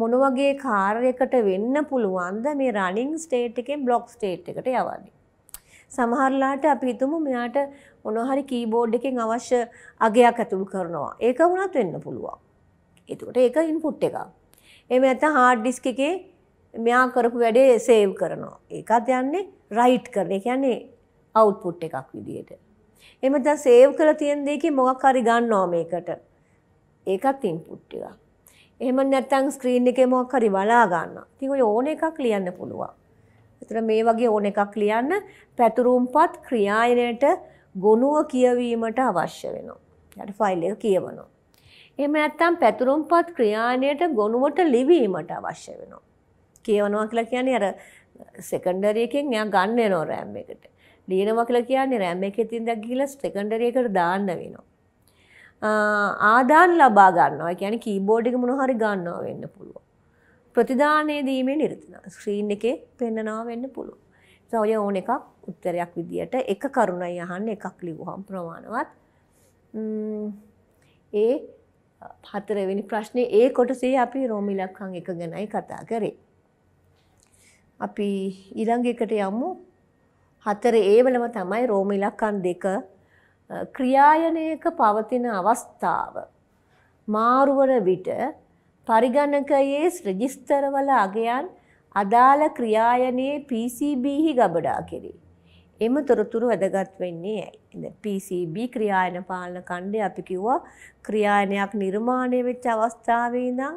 මොන වගේ කාර්යයකට වෙන්න පුළුවන්ද මේ රනින් ස්ටේට් එකෙන් බ්ලොක් ස්ටේට් එකට යවන්නේ. සමහරලාට අපි හිතමු මෙයාට මොනවා හරි කීබෝඩ් එකෙන් අවශ්‍ය අගයක් ඇතුළු කරනවා. ඒක වුණත් වෙන්න පුළුවන්. එතකොට ඒක ඉන්පුට් එකක්. එහෙම නැත්නම් hard disk එකේ මෙයා කරපු වැඩේ සේව් කරනවා. ඒකත් යන්නේ write කරන. ඒ කියන්නේ output එකක් විදියට. එහෙම නැත්නම් සේව් කරලා තියෙන දෙකේ මොකක් හරි ගන්නවා මේකට. ඒකත් input එකක්. එහෙම නැත්නම් screen එකේ මොකක් හරි වලා ගන්නවා. ඉතින් ඔය ඕන එකක් ලියන්න පුළුවන්. ඒතර මේ වගේ ඕන එකක් ලියන්න පැතුරුම්පත් ක්‍රියායනයට ගොනුව කියවීමට අවශ්‍ය වෙනවා. ඊට ෆයිල් එක කියවනවා. එහෙම නැත්නම් පැතුරුම්පත් ක්‍රියාණයට ගොනුවට ලිවීමට අවශ්‍ය වෙනවා. කියවනවා කියලා කියන්නේ අර සෙකන්ඩරි එකෙන් එයා ගන්න එනවා රෑම් එකට. ලියනවා කියලා කියන්නේ රෑම් එකේ තියෙන දා ගිහලා සෙකන්ඩරි එකට දාන්න වෙනවා. ආදාන ලබා ගන්නවා. ඒ කියන්නේ කීබෝඩ් එක මොනවා හරි ගන්නවා වෙන්න පුළුවන්. ප්‍රතිදානය දීමේ නිරතන ස්ක්‍රීන් එකේ පෙන්නනවා වෙන්න පුළුවන්. ඔය ඕන එකක් උත්තරයක් විදියට එක කරුණයි අහන්න එකක් ලිව්වහම ප්‍රමාණවත් ඒ හතරවෙනි ප්‍රශ්නේ ඒ කොටසේ අපි රෝමි ලක්හන් එක ගැනයි කතා කරේ. අපි ඊළඟ එකට යමු. හතර ඒවලම තමයි රෝමි ලක්හන් දෙක ක්‍රියායනයක පවතින අවස්ථාව මාරුවන විට පරිගණකයේ රෙජිස්ටරවල අගයන් අදාළ ක්‍රියායනයේ PCB හි ගබඩා කෙරේ. එම තොරතුරු වැදගත් වෙන්නේ ඇයි? PCB ක්‍රියායන පාලන ඛණ්ඩය අපි කිව්වා ක්‍රියායනයක් නිර්මාණය වෙච්ච අවස්ථාවේ ඉඳන්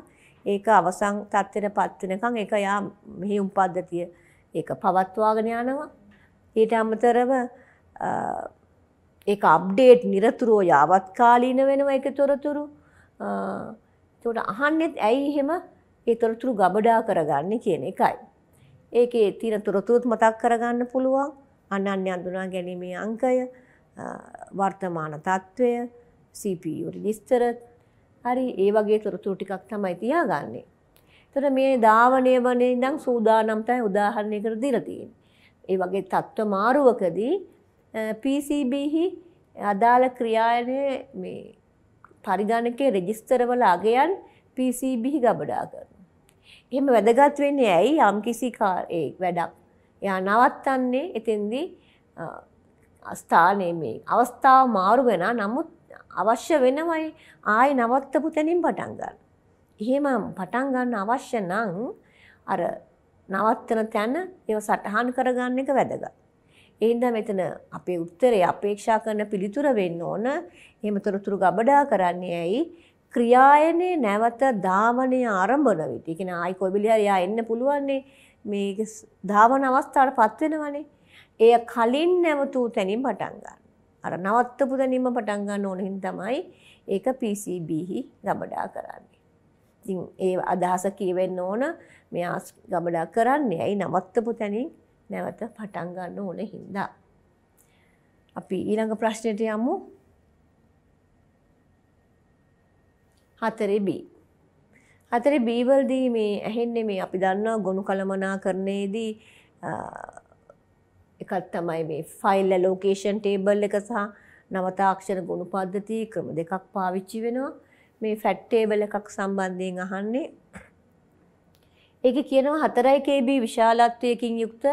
ඒක අවසන් තත්ත්වයටපත් වෙනකන් ඒක යා මෙහෙයුම් පද්ධතිය ඒක පවත්වාගෙන යනවා. ඊට අමතරව ඒක අප්ඩේට් නිරතුරුව යාවත්කාලීන වෙනවා ඒක තොරතුරු. ඒකට අහන්නෙත් ඇයි එහෙම ඒ තොරතුරු ගබඩා කරගන්නේ කියන එකයි. ඒකේ තියෙන තොරතුරුත් මතක් කරගන්න පුළුවන්. අනන්‍ය අඳුනා ගැනීමේ අංකය වර්තමාන තත්ත්වය CPU රෙජිස්ටර හරි ඒ වගේ තොරතුරු ටිකක් තමයි තියාගන්නේ. එතකොට මේ ධාවණය වනේ ඉඳන් සූදානම් තමයි උදාහරණයකට දීලා තියෙන්නේ. ඒ වගේ තත්ත්ව මාරුවකදී PCB හි අදාළ ක්‍රියායනයේ මේ පරිගණකයේ රෙජිස්ටර වල අගයන් PCB හි ගබඩා කරනවා. එහෙම වැදගත් වෙන්නේ ඇයි යම්කිසි ඒ වැඩක් එයා නවත්තන්නේ එතෙන්දී ස්ථානයේ මේ අවස්ථාව මාරු වෙනා නමුත් අවශ්‍ය වෙනවයි ආයි නවත්තපු තැනින් පටන් ගන්න. එහෙම පටන් ගන්න අවශ්‍ය නම් අර නවත්තන තැන ඒව සටහන් කරගන්න එක වැදගත්. ඒ හින්දා මෙතන අපේ උත්තරේ අපේක්ෂා කරන පිළිතුර වෙන්න ඕන. එහෙම තොරතුරු ගබඩා කරන්නේ ඇයි? ක්‍රියායනේ නැවත ධාවනය ආරම්භන විට. ඒ කියන්නේ ආයි කොබිලියර් එන්න පුළුවන්නේ. මේ ධාවන අවස්ථාවට පත් වෙනවනේ. එය කලින් නැවතු තැනින් පටන් ගන්න. අර නවත්තපු තැනින්ම පටන් ගන්න ඕනෙන් තමයි ඒක PCB හි ගබඩා කරන්නේ. ඉතින් ඒ අදහස කියවෙන්න ඕන මෙයා ගබඩා කරන්නේ ඇයි නවත්තපු තැනින් නැවත පටන් ගන්න ඕන හින්දා. අපි ඊළඟ ප්‍රශ්නෙට යමු. 4b අතර බීවල්දී මේ ඇහෙන්නේ මේ අපි දන්නවා ගොුණු කළමනා කරනයේදී එකත් තමයි මේ ෆයිල් ලෝකේෂන් ටේබල් එක සහ නවතාක්ෂර ගුණු පද්ධති ක්‍රම දෙකක් පාවිච්චි වෙනවා මේ ෆැට්ටේබල එකක් සම්බන්ධයෙන් අහන්නේ ඒක කියනවා හතරයි KB විශාලත්වයකින් යුක්ත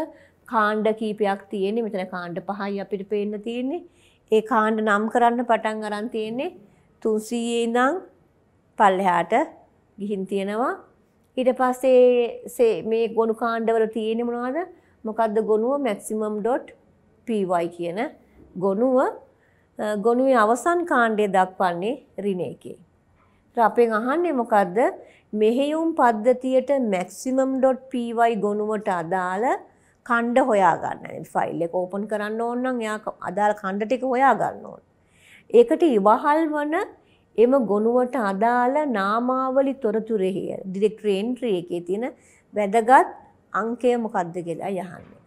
කාණ්ඩ කීපයක් තියෙන්නේ මෙතන කාණ්ඩ පහයි අපිට පේන්න තියෙන්නේ ඒ කාණ්ඩ නම් කරන්න පටන් අරන් තියෙන්නේ 300 ඉඳන් පල්ලෙහාට ගිහින් තියෙනවා. ඊට පස්සේ මේ ගොනු කාණ්ඩවල තියෙන්නේ මොනවද? මොකද්ද ගොනුව maximum.py කියන ගොනුව ගොනුවේ අවසන් කාණ්ඩය දක්වන්නේ ඍණ එකේ. අපෙන් අහන්නේ මොකද්ද? මෙහෙයුම් පද්ධතියට maximum.py ගොනුවට අදාළ ඛණ්ඩ හොයාගන්න. ෆයිල් එක ඕපන් කරන්න ඕන නම් එයා අදාළ ඛණ්ඩ ටික හොයාගන්න ඕන. ඒකට ඉවහල් වන එම ගොනුවට අදාළ නාමාවලි තොරතුරෙහි ඩිරෙක්ටරි එන්ට්‍රි එකේ තියෙන වැදගත් අංකය මොකක්ද කියලා යහන්නේ.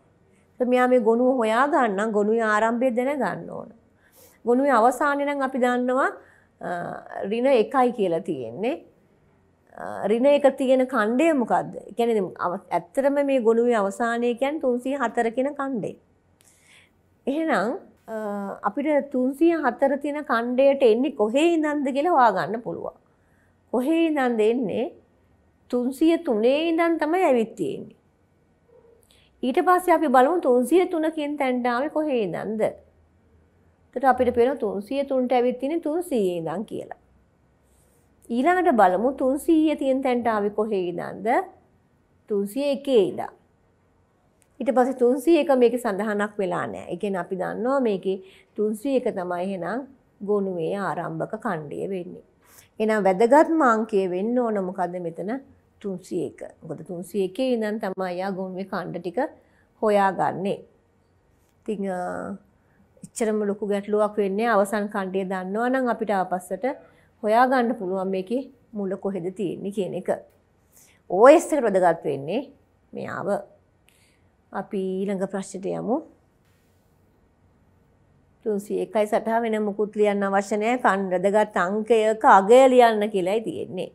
මෙයා මේ ගොනුව හොයා ගන්න ගොනුවේ ආරම්භය දැනගන්න ඕන. ගොනුවේ අවසානය නම් අපි දන්නවා ඍණ 1යි කියලා තියෙන්නේ. ඍණ 1 තියෙන ඛණ්ඩය මොකද්ද? කියන්නේ ඇත්තටම මේ ගොනුවේ අවසානය කියන්නේ 304 කියන ඛණ්ඩය. එහෙනම් අපිට තුන්සිය හතර තියෙන කණ්ඩයට එන්නේ කොහේ ඉඳන්ද කියලා හොයාගන්න පුළුවන්. කොහේ ඉඳන්ද එන්නේ? තුන්සිය තුනේ ඉඳන් තමයි ඇවිත් තියෙන්නේ. ඊට පස්සේ අපි බලමු තුන්සිය තුනකින් තැන්ට ආවේ කොහේ ඉඳන්ද? එතකොට අපිට පේනවා තුන්සිය තුනට ඇවිත් තියෙන්නේ තුන්සියේ ඉඳන් කියලා. ඊළඟට බලමු තුන්සිය තියෙන තැන්ට ආවේ කොහේ ඉඳන්ද? තුන්සිය එකේ ඉඳන්. ඊට පස්සේ 301 මේකේ සඳහනක් වෙලා නැහැ. ඒ කියන්නේ අපි දන්නවා මේකේ 301 තමයි එහෙනම් ගොනුවේ ආරම්භක ඛණ්ඩය වෙන්නේ. එහෙනම් වැදගත්ම අංකය වෙන්න ඕන මොකද්ද මෙතන 301. මොකද 301 ඉඳන් තමයි යා ගොනුවේ ඛණ්ඩ ටික හොයාගන්නේ. ඉතින් එච්චරම ලොකු ගැටලුවක් වෙන්නේ අවසන් ඛණ්ඩය දන්නවා නම් අපිට ආපස්සට හොයාගන්න පුළුවන් මේකේ මුල කොහෙද තියෙන්නේ කියන එක. OS එකට වැදගත් වෙන්නේ මෙයාව අපි ඊළඟ ප්‍රශ්නට යමු. 301යි සටහ වෙන මුකුත් ලියන්න අවශ්‍ය නැහැ. කණ්ඩදගත් අංකයක අගය ලියන්න කියලායි තියෙන්නේ.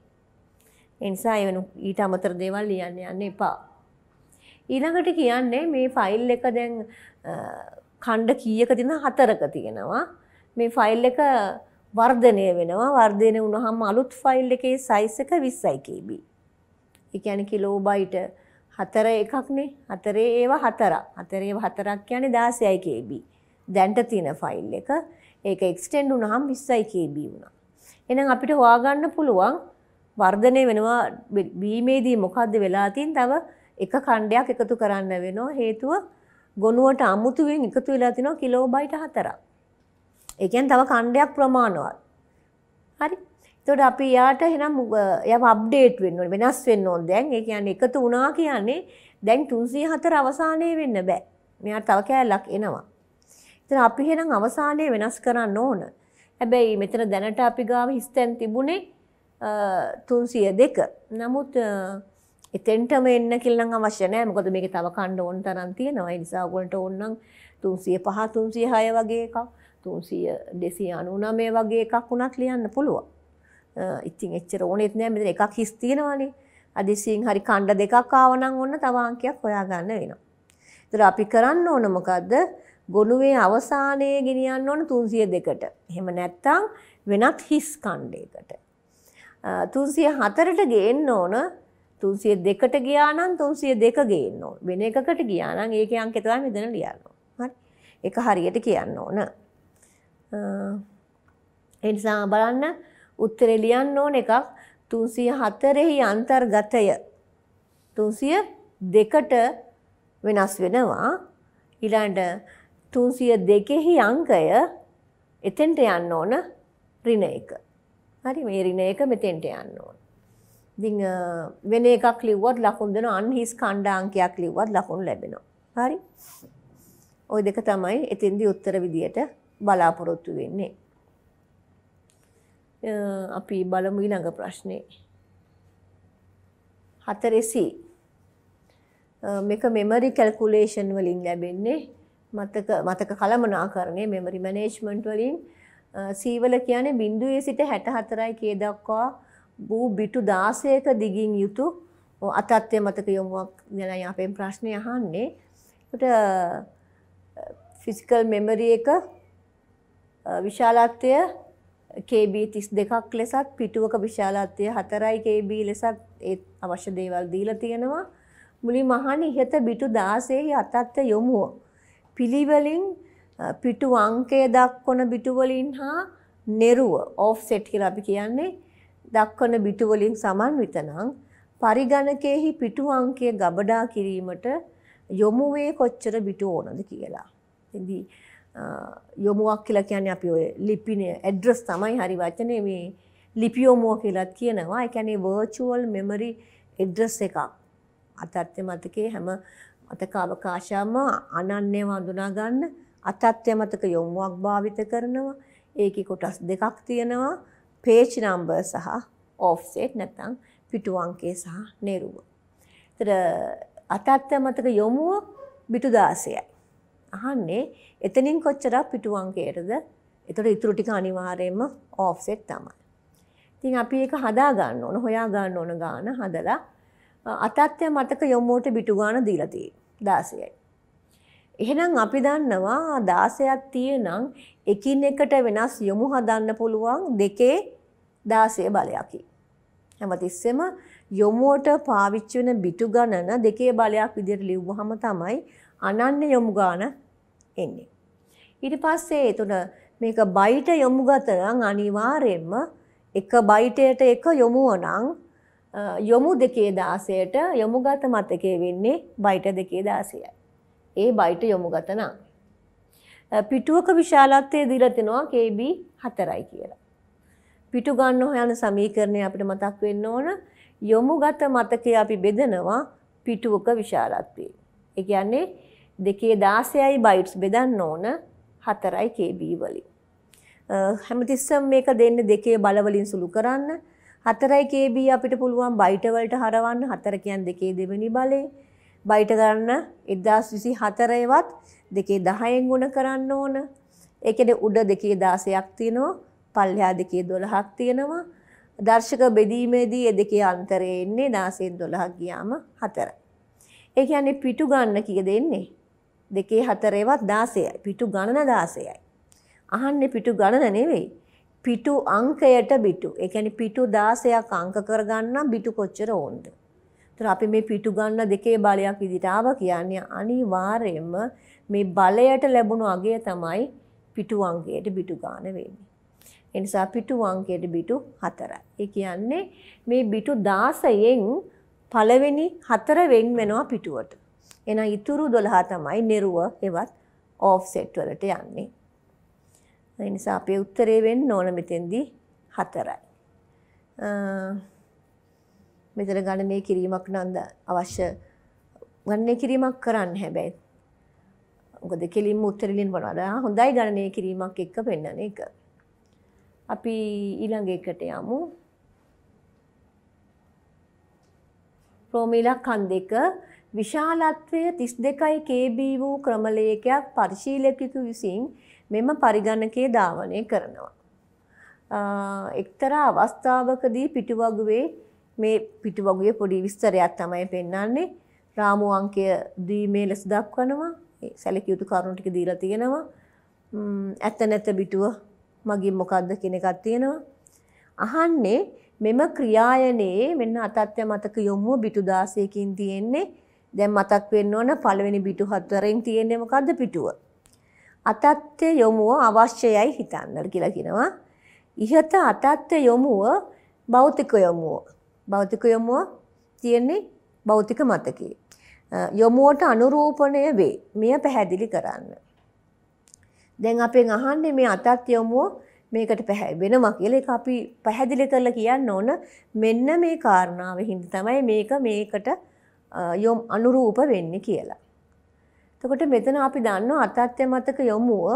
ඒ නිසා ඒ වෙන ඊට අමතර දේවල් ලියන්න යන්න එපා. ඊළඟට කියන්නේ මේ ෆයිල් එක දැන් ඛණ්ඩ කීයක තියෙන හතරක තියෙනවා. මේ ෆයිල් එක වර්ධනය වෙනවා. වර්ධනය වුණාම අලුත් ෆයිල් එකේ size එක 20 KB. ඒ කියන්නේ කිලෝබයිට් හතර එකක්නේ හතරේ ඒවා හතරක්. හතරේ ඒවා හතරක් කියන්නේ 16 KB. දැන්ට තියෙන ෆයිල් එක ඒක එක්ස්ටෙන්ඩ් වුණාම 20 KB වුණා. එහෙනම් අපිට හොයාගන්න පුළුවන් වර්ධනය වෙනවා බීමේදී මොකද්ද වෙලා තියෙන තව එක ඛණ්ඩයක් එකතු කරන්න වෙනවා හේතුව ගොනුවට අමුතුවෙන් එකතු වෙලා තිනවා කිලෝබයිට් 4ක්. ඒ කියන්නේ තව ඛණ්ඩයක් ප්‍රමාණවත්. හරි. තොට අපි යාට හෙනම් ය අප්ඩේට් වෙන්න වෙනස් වෙන්න ඕොන් දැන් ඒ කියන්නේ එකතු වනා කියන්නේ දැන් තුන්සිය හතර අවසානය වෙන්න බෑ මෙයා තව කෑල්ලක් එනවා. ඉතින් අපි හෙනම් අවසානය වෙනස් කරන්න ඕන. හැබැයි මෙතන දැනට අපි ගාව හිස්තැන් තිබුණේ තුන්සිය දෙක. නමුත් එතෙන්ටම එන්න කිල්ලන් අවශ්‍ය නෑ මොකද මේක තව කණ්ඩ ඕන තරම් තියෙනවා. ඒ නිසා ඔයගොල්ලන්ට ඕනනම් 305 306 වගේ එකක් 300 299 වගේ එකක් උනත් ලියන්න පුළුවන්. ඉතින් එච්චර ඕනෙත් නෑ මෙතන එකක් හිස් තියෙනවානේ. අදිසියෙන් හරි කණ්ඩ දෙකක් ආවනම් ඔන්න තව අංකයක් හොයාගන්න වෙනවා. ඒතර අපි කරන්න ඕන මොකද්ද? ගොනුවේ අවසානයේ ගෙනියන්න ඕන 302ට. එහෙම නැත්නම් වෙනත් හිස් කණ්ඩයකට. 304ට ගේන්න ඕන 302ට ගියා නම් 302 ගේන්න ඕන. වෙන එකකට ගියා නම් ඒකේ අංකය තමයි මෙතන ලියන්න ඕන. හරි. ඒක හරියට කියන්න ඕන. ඒ නිසා බලන්න උත්තරේ ලියන්න ඕන එකක් 304හි අන්තර්ගතය 302ට වෙනස් වෙනවා ඊළඟ 302හි අංකය එතෙන්ට යන්න ඕන ඍණ එක. හරි මේ ඍණ එක මෙතෙන්ට යන්න ඕන. ඉතින් වෙන එකක් ලිව්වත් ලකුණු දෙනවා අන්හිස් ඛණ්ඩාංකයක් ලිව්වත් ලකුණු ලැබෙනවා. හරි. ওই දෙක තමයි එතෙන්දී උත්තර විදියට බලාපොරොත්තු වෙන්නේ. අපි බලමු ඊළඟ ප්‍රශ්නේ. හතරේ C. මේක මෙමරි කැල්කියුලේෂන් වලින් ලැබෙන්නේ මතක මතක කළමනාකරණය මෙමරි මැනේජ්මන්ට් වලින් C වල කියන්නේ බිඳුවේ සිට 64යි K දක්වා වූ බිටු 16ක දිගින් යුතු අතත්ය මතක යොමුවක් ගැනයි අපේ ප්‍රශ්නේ අහන්නේ. ඒකට ෆිසිකල් මෙමරි එක විශාලත්වය KB 32ක් ලෙසත් පිටුවක විශාලත්වය 4යි KB ලෙසත් ඒ අවශ්‍ය දේවල් දීලා තියෙනවා. මුලින් මහණ ඉහත පිටු 16හි අතත්ත යොමුව. පිළිවෙලින් පිටු අංකය දක්වන පිටු වලින් හා නිරුව offset කියලා අපි කියන්නේ දක්වන පිටු වලින් සමන්විත නම් පරිගණකයේහි පිටු අංකය ගබඩා කිරීමට යොමු වේ කොච්චර පිටු ඕනද කියලා. ඉතින් යොමුවක් කියලා කියන්නේ අපි ඔය ලිපිනේ ඇඩ්‍රස් තමයි හරි වචනේ මේ ලිපියෝමෝ කියලත් කියනවා. ඒ කියන්නේ virtual memory address එකක්. අතත්්‍ය මතකයේ හැම මතක අවකාශයම අනන්‍යව හඳුනා ගන්න අතත්්‍ය මතක යොමුමක් භාවිත කරනවා. ඒකේ කොටස් දෙකක් තියෙනවා. page number සහ offset නැත්නම් පිටු අංකය සහ නිරුව. ඒතර අතත්්‍ය මතක යොමුව පිටු 16යි. අහන්නේ එතනින් කොච්චරක් පිටු අංකයටද? එතකොට ඊටු ටික අනිවාර්යයෙන්ම offset තමයි. ඉතින් අපි ඒක හදා ගන්න ඕන, හොයා ගන්න ඕන ගාන හදලා අතත්ය මතක යොමුවට පිටු ගාන දීලා තියෙන්නේ 16යි. එහෙනම් අපි දන්නවා 16ක් තියෙනම් එකින් එකට වෙනස් යොමු හදන්න පුළුවන් දෙකේ 16 බලයකින්. හැමතිස්සෙම යොමුවට පාවිච්චි වෙන බිටු ගණන දෙකේ බලයක් විදිහට ලිව්වහම තමයි අනන්‍ය යොමු ගාන එන්නේ. ඊට පස්සේ එතුන මේක බයිට යොමු ගත නම් අනිවාර්යයෙන්ම එක බයිටයට එක යොමුව නම් යොමු දෙකේ 16ට යොමු ගත මතකයේ වෙන්නේ බයිට දෙකේ 16යි. ඒ බයිට යොමු ගත නම් පිටුවක විශාලත්වය දීලා තිනවා KB 4යි කියලා. පිටු ගන්න හොයන සමීකරණය අපිට මතක් වෙන්න ඕන යොමු ගත මතකයේ අපි බෙදනවා පිටුවක විශාලත්වය. ඒ කියන්නේ දෙකේ 16යි බයිට්ස් බෙදන්න ඕන 4යි KB වලින්. හැමතිස්සම මේක දෙන්නේ දෙකේ බල වලින් සුළු කරන්න. 4යි KB අපිට පුළුවන් බයිට වලට හරවන්න 4 කියන්නේ දෙකේ දෙවෙනි බලේ. බයිට ගන්න 1024 ඒවත් දෙකේ 10ෙන් ගුණ කරන්න ඕන. ඒකේ උඩ දෙකේ 16ක් තියෙනවා. පල්ලෙහා දෙකේ 12ක් තියෙනවා. දර්ශක බෙදීමේදී ඒ දෙකේ අන්තරය එන්නේ 16 12 ගියාම 4. ඒ කියන්නේ පිටු ගන්න කීයද එන්නේ? දෙකේ හතරේවත් 16යි. පිටු ගණන 16යි. අහන්නේ පිටු ගණන නෙවෙයි. පිටු අංකයට පිටු. ඒ කියන්නේ පිටු 16ක් අංක කරගන්න පිටු කොච්චර ඕනද? ඒතර අපි මේ පිටු ගන්න දෙකේ බලයක් විදිහට ආවා කියන්නේ අනිවාර්යයෙන්ම මේ බලයට ලැබුණු අගය තමයි පිටු අංකයට පිටු ගන්න වෙන්නේ. ඒ නිසා පිටු අංකයට පිටු 4යි. ඒ කියන්නේ මේ පිටු 16න් පළවෙනි 4 වෙන් වෙනවා පිටුවට. එහෙනම් ඉතුරු 12 තමයි නිර්ව හෙවත් ඕෆ්සෙට් වලට යන්නේ. ඒ නිසා අපේ උත්තරේ වෙන්න ඕන මෙතෙන්දී 4යි. මෙතන ගණනය කිරීමක් නම් අවශ්‍ය ගණනය කිරීමක් කරන්න හැබැයි. මොකද කෙලින්ම උත්තරලින් වඩා හොඳයි ගණනය කිරීමක් එක්ක පෙන්වන එක. අපි ඊළඟ එකට යමු. ප්‍රෝමීලා කන් දෙක විශාලත්වය 32 kb වූ ක්‍රමලේඛයක් පරිශීලකයෙකු විසින් මෙම පරිගණකයේ ධාවනය කරනවා. එක්තරා අවස්ථාවකදී පිටුවගුවේ මේ පිටුවගුවේ පොඩි විස්තරයක් තමයි පෙන්වන්නේ. රාමු අංකය දීමේ ලෙස දක්වනවා. සැලකිය යුතු කරුණු ටික දීලා තියෙනවා. ඇත්ත නැත්ත පිටුව මගින් මොකද්ද කියන එකක් තියෙනවා. අහන්නේ මෙම ක්‍රියායනයේ මෙන්න අතත්්‍ය මතක යොමුව පිටු 16කින් තියෙන්නේ දැන් මතක් වෙන්න ඕන පළවෙනි පිටු හතරෙන් තියෙන්නේ මොකද්ද පිටුව? අතත්ත්‍ය යොමුව අවශ්‍යයයි හිතන්න කියලා කියනවා. ඉහත අතත්ත්‍ය යොමුව භෞතික යොමුව. භෞතික යොමුව තියෙන්නේ භෞතික මතකයේ. යොමුවට අනුරූපණය වේ. මෙය පැහැදිලි කරන්න. දැන් අපෙන් අහන්නේ මේ අතත්ත්‍ය යොමුව මේකට පැහැ වෙනවා කියලා ඒක අපි පැහැදිලි කරලා කියන්න ඕන මෙන්න මේ කාරණාව හින්දා තමයි මේක මේකට යොම් අනුරූප වෙන්නේ කියලා. එතකොට මෙතන අපි දන්නවා අතත්්‍ය මතක යොමුව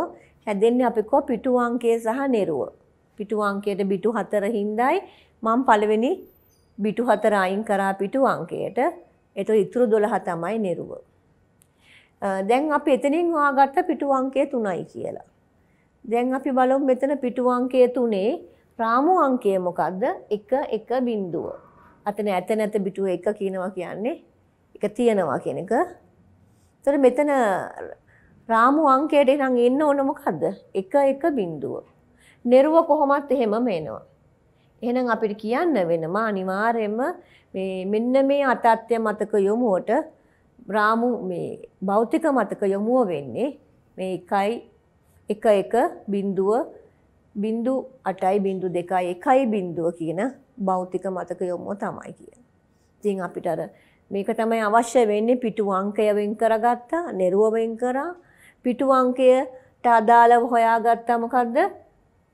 හැදෙන්නේ අපි කො පිටු අංකය සහ නිරුව. පිටු අංකයට බිටු 4 හිඳයි මම පළවෙනි බිටු 4 අයින් කරා පිටු අංකයට. ඒතකොට ඉතුරු 12 තමයි නිරුව. දැන් අපි එතනින් හොයාගත්ත පිටු අංකය 3යි කියලා. දැන් අපි බලමු මෙතන පිටු අංකය 3ේ රාමු අංකය මොකද්ද? 1 1 බිඳුව. අතන ඇත නැත බිටුව 1 කියනවා කියන්නේ එක තියෙනවා කියන එක. ඒතර මෙතන රාමු අංකයට නම් එන්න ඕන මොකද්ද? 1 බිංදුව. නිර්ව කොහොමත් එහෙමම එනවා. එහෙනම් අපිට කියන්න වෙනවා අනිවාර්යයෙන්ම මේ මෙන්න මේ අතත්‍ය මතක යොමුවට රාමු මේ භෞතික මතක යොමුව වෙන්නේ මේ 1යි 1 1 බිංදුව බිංදු 8යි බිංදු 2යි 1යි බිංදුව කියන භෞතික මතක යොමුව තමයි කියන්නේ. ඉතින් අපිට අර මේක තමයි අවශ්‍ය වෙන්නේ පිටු අංකය වෙන් කරගත්තා, නිරුව වෙන් කරා. පිටු අංකයට අදාළව හොයාගත්තා මොකද්ද?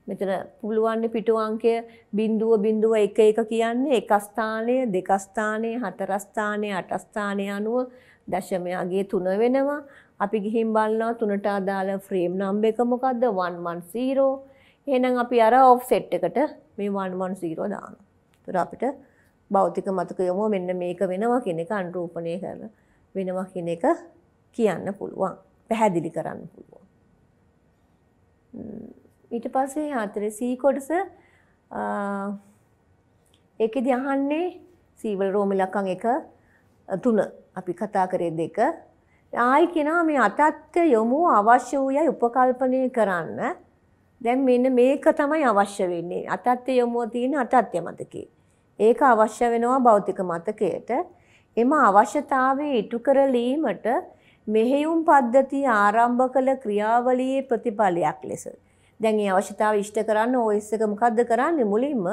මෙතන පුළුවන් පිටු අංකය බිඳුව බිඳුව එක එක කියන්නේ එක ස්ථානය, දෙක ස්ථානය, හතර ස්ථානය, අට ස්ථානය අනුව දශමයගේ තුන වෙනවා. අපි ගිහින් බලනවා තුනට අදාළ ෆ්‍රේම් නම්බර් එක මොකද්ද? 110. එහෙනම් අපි අර ඔෆ්සෙට් එකට මේ 110 දානවා. ඒතර අපිට භෞතික මතක යොමෝ මෙන්න මේක වෙනවා කියන එක අනුරූපණය කරන වෙනවා කියන එක කියන්න පුළුවන්. පැහැදිලි කරන්න පුළුවන්. ඊට පස්සේ හතර සී කොටස ඒකෙදි අහන්නේ සීවල රෝමිලක්කම් එක තුන අපි කතා කරේ දෙක ආයි කෙනා මේ අතත්්‍ය යොමු අවශ්‍ය වූයයි උපකල්පනය කරන්න දැන් මෙන්න මේක තමයි අවශ්‍ය වෙන්නේ අතත්්‍ය යොමුව තියෙන අතත්්‍ය මතකේ ඒක අවශ්‍ය වෙනවා භෞතික මතකයට. එම අවශ්‍යතාවය ඉටු කරලීමට මෙහෙයුම් පද්ධතිය ආරම්භ කළ ක්‍රියාවලියේ ප්‍රතිඵලයක් ලෙස. දැන් මේ අවශ්‍යතාව ඉෂ්ට කරන්න OS එක මොකද්ද කරන්නේ? මුලින්ම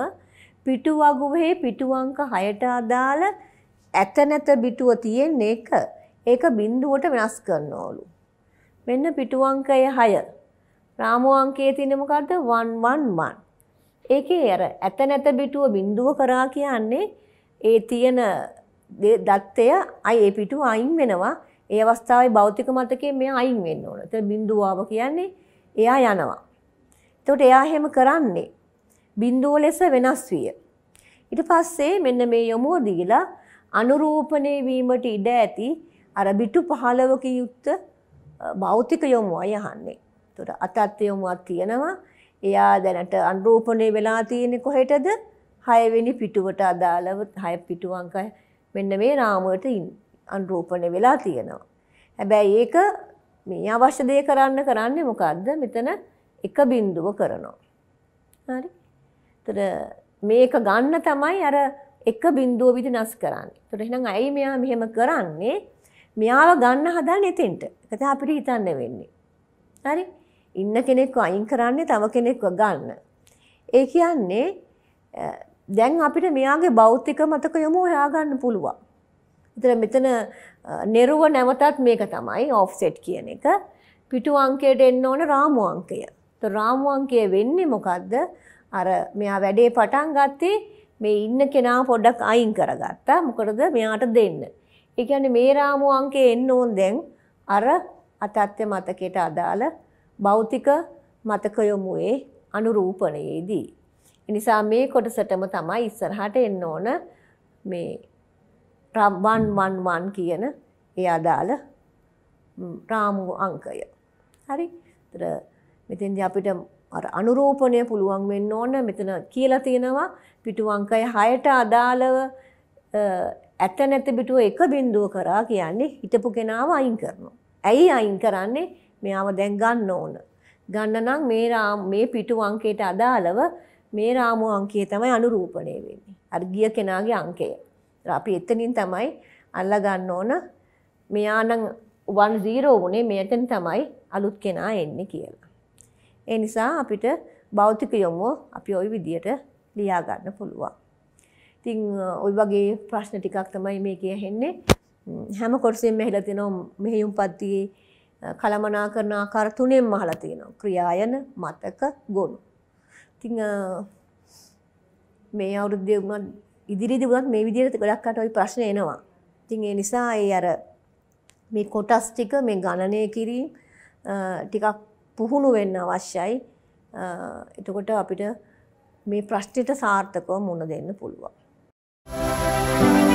පිටු වගුවේ පිටු අංක 6ට අදාළ ඇත නැත පිටුව තියෙන එක ඒක බිඳුවට වෙනස් කරනවලු. මෙන්න පිටු අංකය 6. රාමු අංකයේ තියෙන මොකද්ද? 111. ඒකේ අර ඇත නැත පිටුව බිඳුව කරා කියන්නේ ඒ තියෙන දත්තය අයි ඒ පිටුව අයින් වෙනවා. ඒ අවස්ථාවේ භෞතික මතකයේ මෙයා අයින් වෙන්න ඕන. ඒතර බිඳුවාව කියන්නේ එයා යනවා. එතකොට එයා එහෙම කරන්නේ බිඳුව ලෙස වෙනස් විය. ඊට පස්සේ මෙන්න මේ යොමුව දීලා අනුරූපණේ වීමට ඉඩ ඇති අර පිටු 15ක යුක්ත භෞතික යොමුවයි අහන්නේ. එතකොට අතත් යොමුවක් තියෙනවා. එයා දැනට අනුරූපණය වෙලා තියෙන්නේ කොහෙටද? 6 වෙනි පිටුවට අදාළව 6 පිටුව අංක මෙන්න මේ රාමුවට අනුරූපණය වෙලා තියෙනවා. හැබැයි ඒක මේ අවශ්‍ය දේ කරන්න කරන්නේ මොකද්ද? මෙතන එක බිඳුව කරනවා. හරි. එතන මේක ගන්න තමයි අර එක බිඳුව විදිහට කරන්නේ. එතන එහෙනම් ඇයි මෙයා මෙහෙම කරන්නේ? මෙයාව ගන්න හදන එතෙන්ට. ඒක අපිට හිතන්න වෙන්නේ. හරි. ඉන්න කෙනෙක්ව අයින් කරන්නේ තව කෙනෙක්ව ගන්න. ඒ කියන්නේ දැන් අපිට මෙයාගේ භෞතික මතක යොමු හොයාගන්න පුළුවන්. ඉතින් මෙතන නිරුව නැවතත් මේක තමයි ඔෆ්සෙට් කියන එක. පිටු අංකයට එන්න ඕන රාමු අංකය. તો රාමු අංකය වෙන්නේ මොකද්ද? අර මෙයා වැඩේ පටන් ගත්තේ මේ ඉන්න කෙනා පොඩ්ඩක් අයින් කරගත්තා. මොකටද මෙයාට දෙන්න. ඒ කියන්නේ මේ රාමු අංකය එන්න ඕන දැන් අර අතත්ත්‍ය මතකයට අදාළ භෞතික මතක යොමුවේ අනුරූපණයේදී. එනිසා මේ කොටසටම තමයි ඉස්සරහට එන්න ඕන මේ වන් වන් වන් කියන ඒ අදාළ රාමු අංකය. හරි. ඒතර මෙතෙන්දී අපිට අර අනුරූපණය පුළුවන් වෙන්න ඕන. මෙතන කියලා තියෙනවා පිටු අංකය 6ට අදාළව ඇත නැති පිටුව එක බිඳුව කරා කියන්නේ හිටපු කෙනාව අයින් කරනවා. ඇයි අයින් කරන්නේ? මෙයාව දැන් ගන්න ඕන. ගන්න නම් මේ මේ පිටු අංකයට අදාළව මේ රාමු අංකය තමයි අනුරූපණය වෙන්නේ. අර ගිය කෙනාගේ අංකය. අපි එතනින් තමයි අල්ලා ගන්න ඕන. මෙයා නම් 10 වුණේ මෙතෙන් තමයි අලුත් කෙනා එන්නේ කියලා. ඒ නිසා අපිට භෞතික යොමුව අපි ওই විදියට ලියා ගන්න පුළුවන්. ඉතින් ওই වගේ ප්‍රශ්න ටිකක් තමයි මේකේ ඇහෙන්නේ. හැම කොටසෙම ඇහිලා තියෙනවා මෙහෙයුම්පත්තියේ කළමනා කරන ආකාර තුනෙන් මහලා තියෙනවා. ක්‍රියායන, මතක, ගොනු. ඉතින් මේ අවුරුද්දේ වුණත් ඉදිරියේදී වුණත් මේ විදිහට ගොඩක් අට ওই ප්‍රශ්න එනවා. ඉතින් ඒ නිසා ඒ අර මේ කොටස් ටික මේ ගණනය කිරීම ටිකක් පුහුණු වෙන්න අවශ්‍යයි. එතකොට අපිට මේ ප්‍රශ්නෙට සාර්ථකව මුණ දෙන්න පුළුවන්. Thank you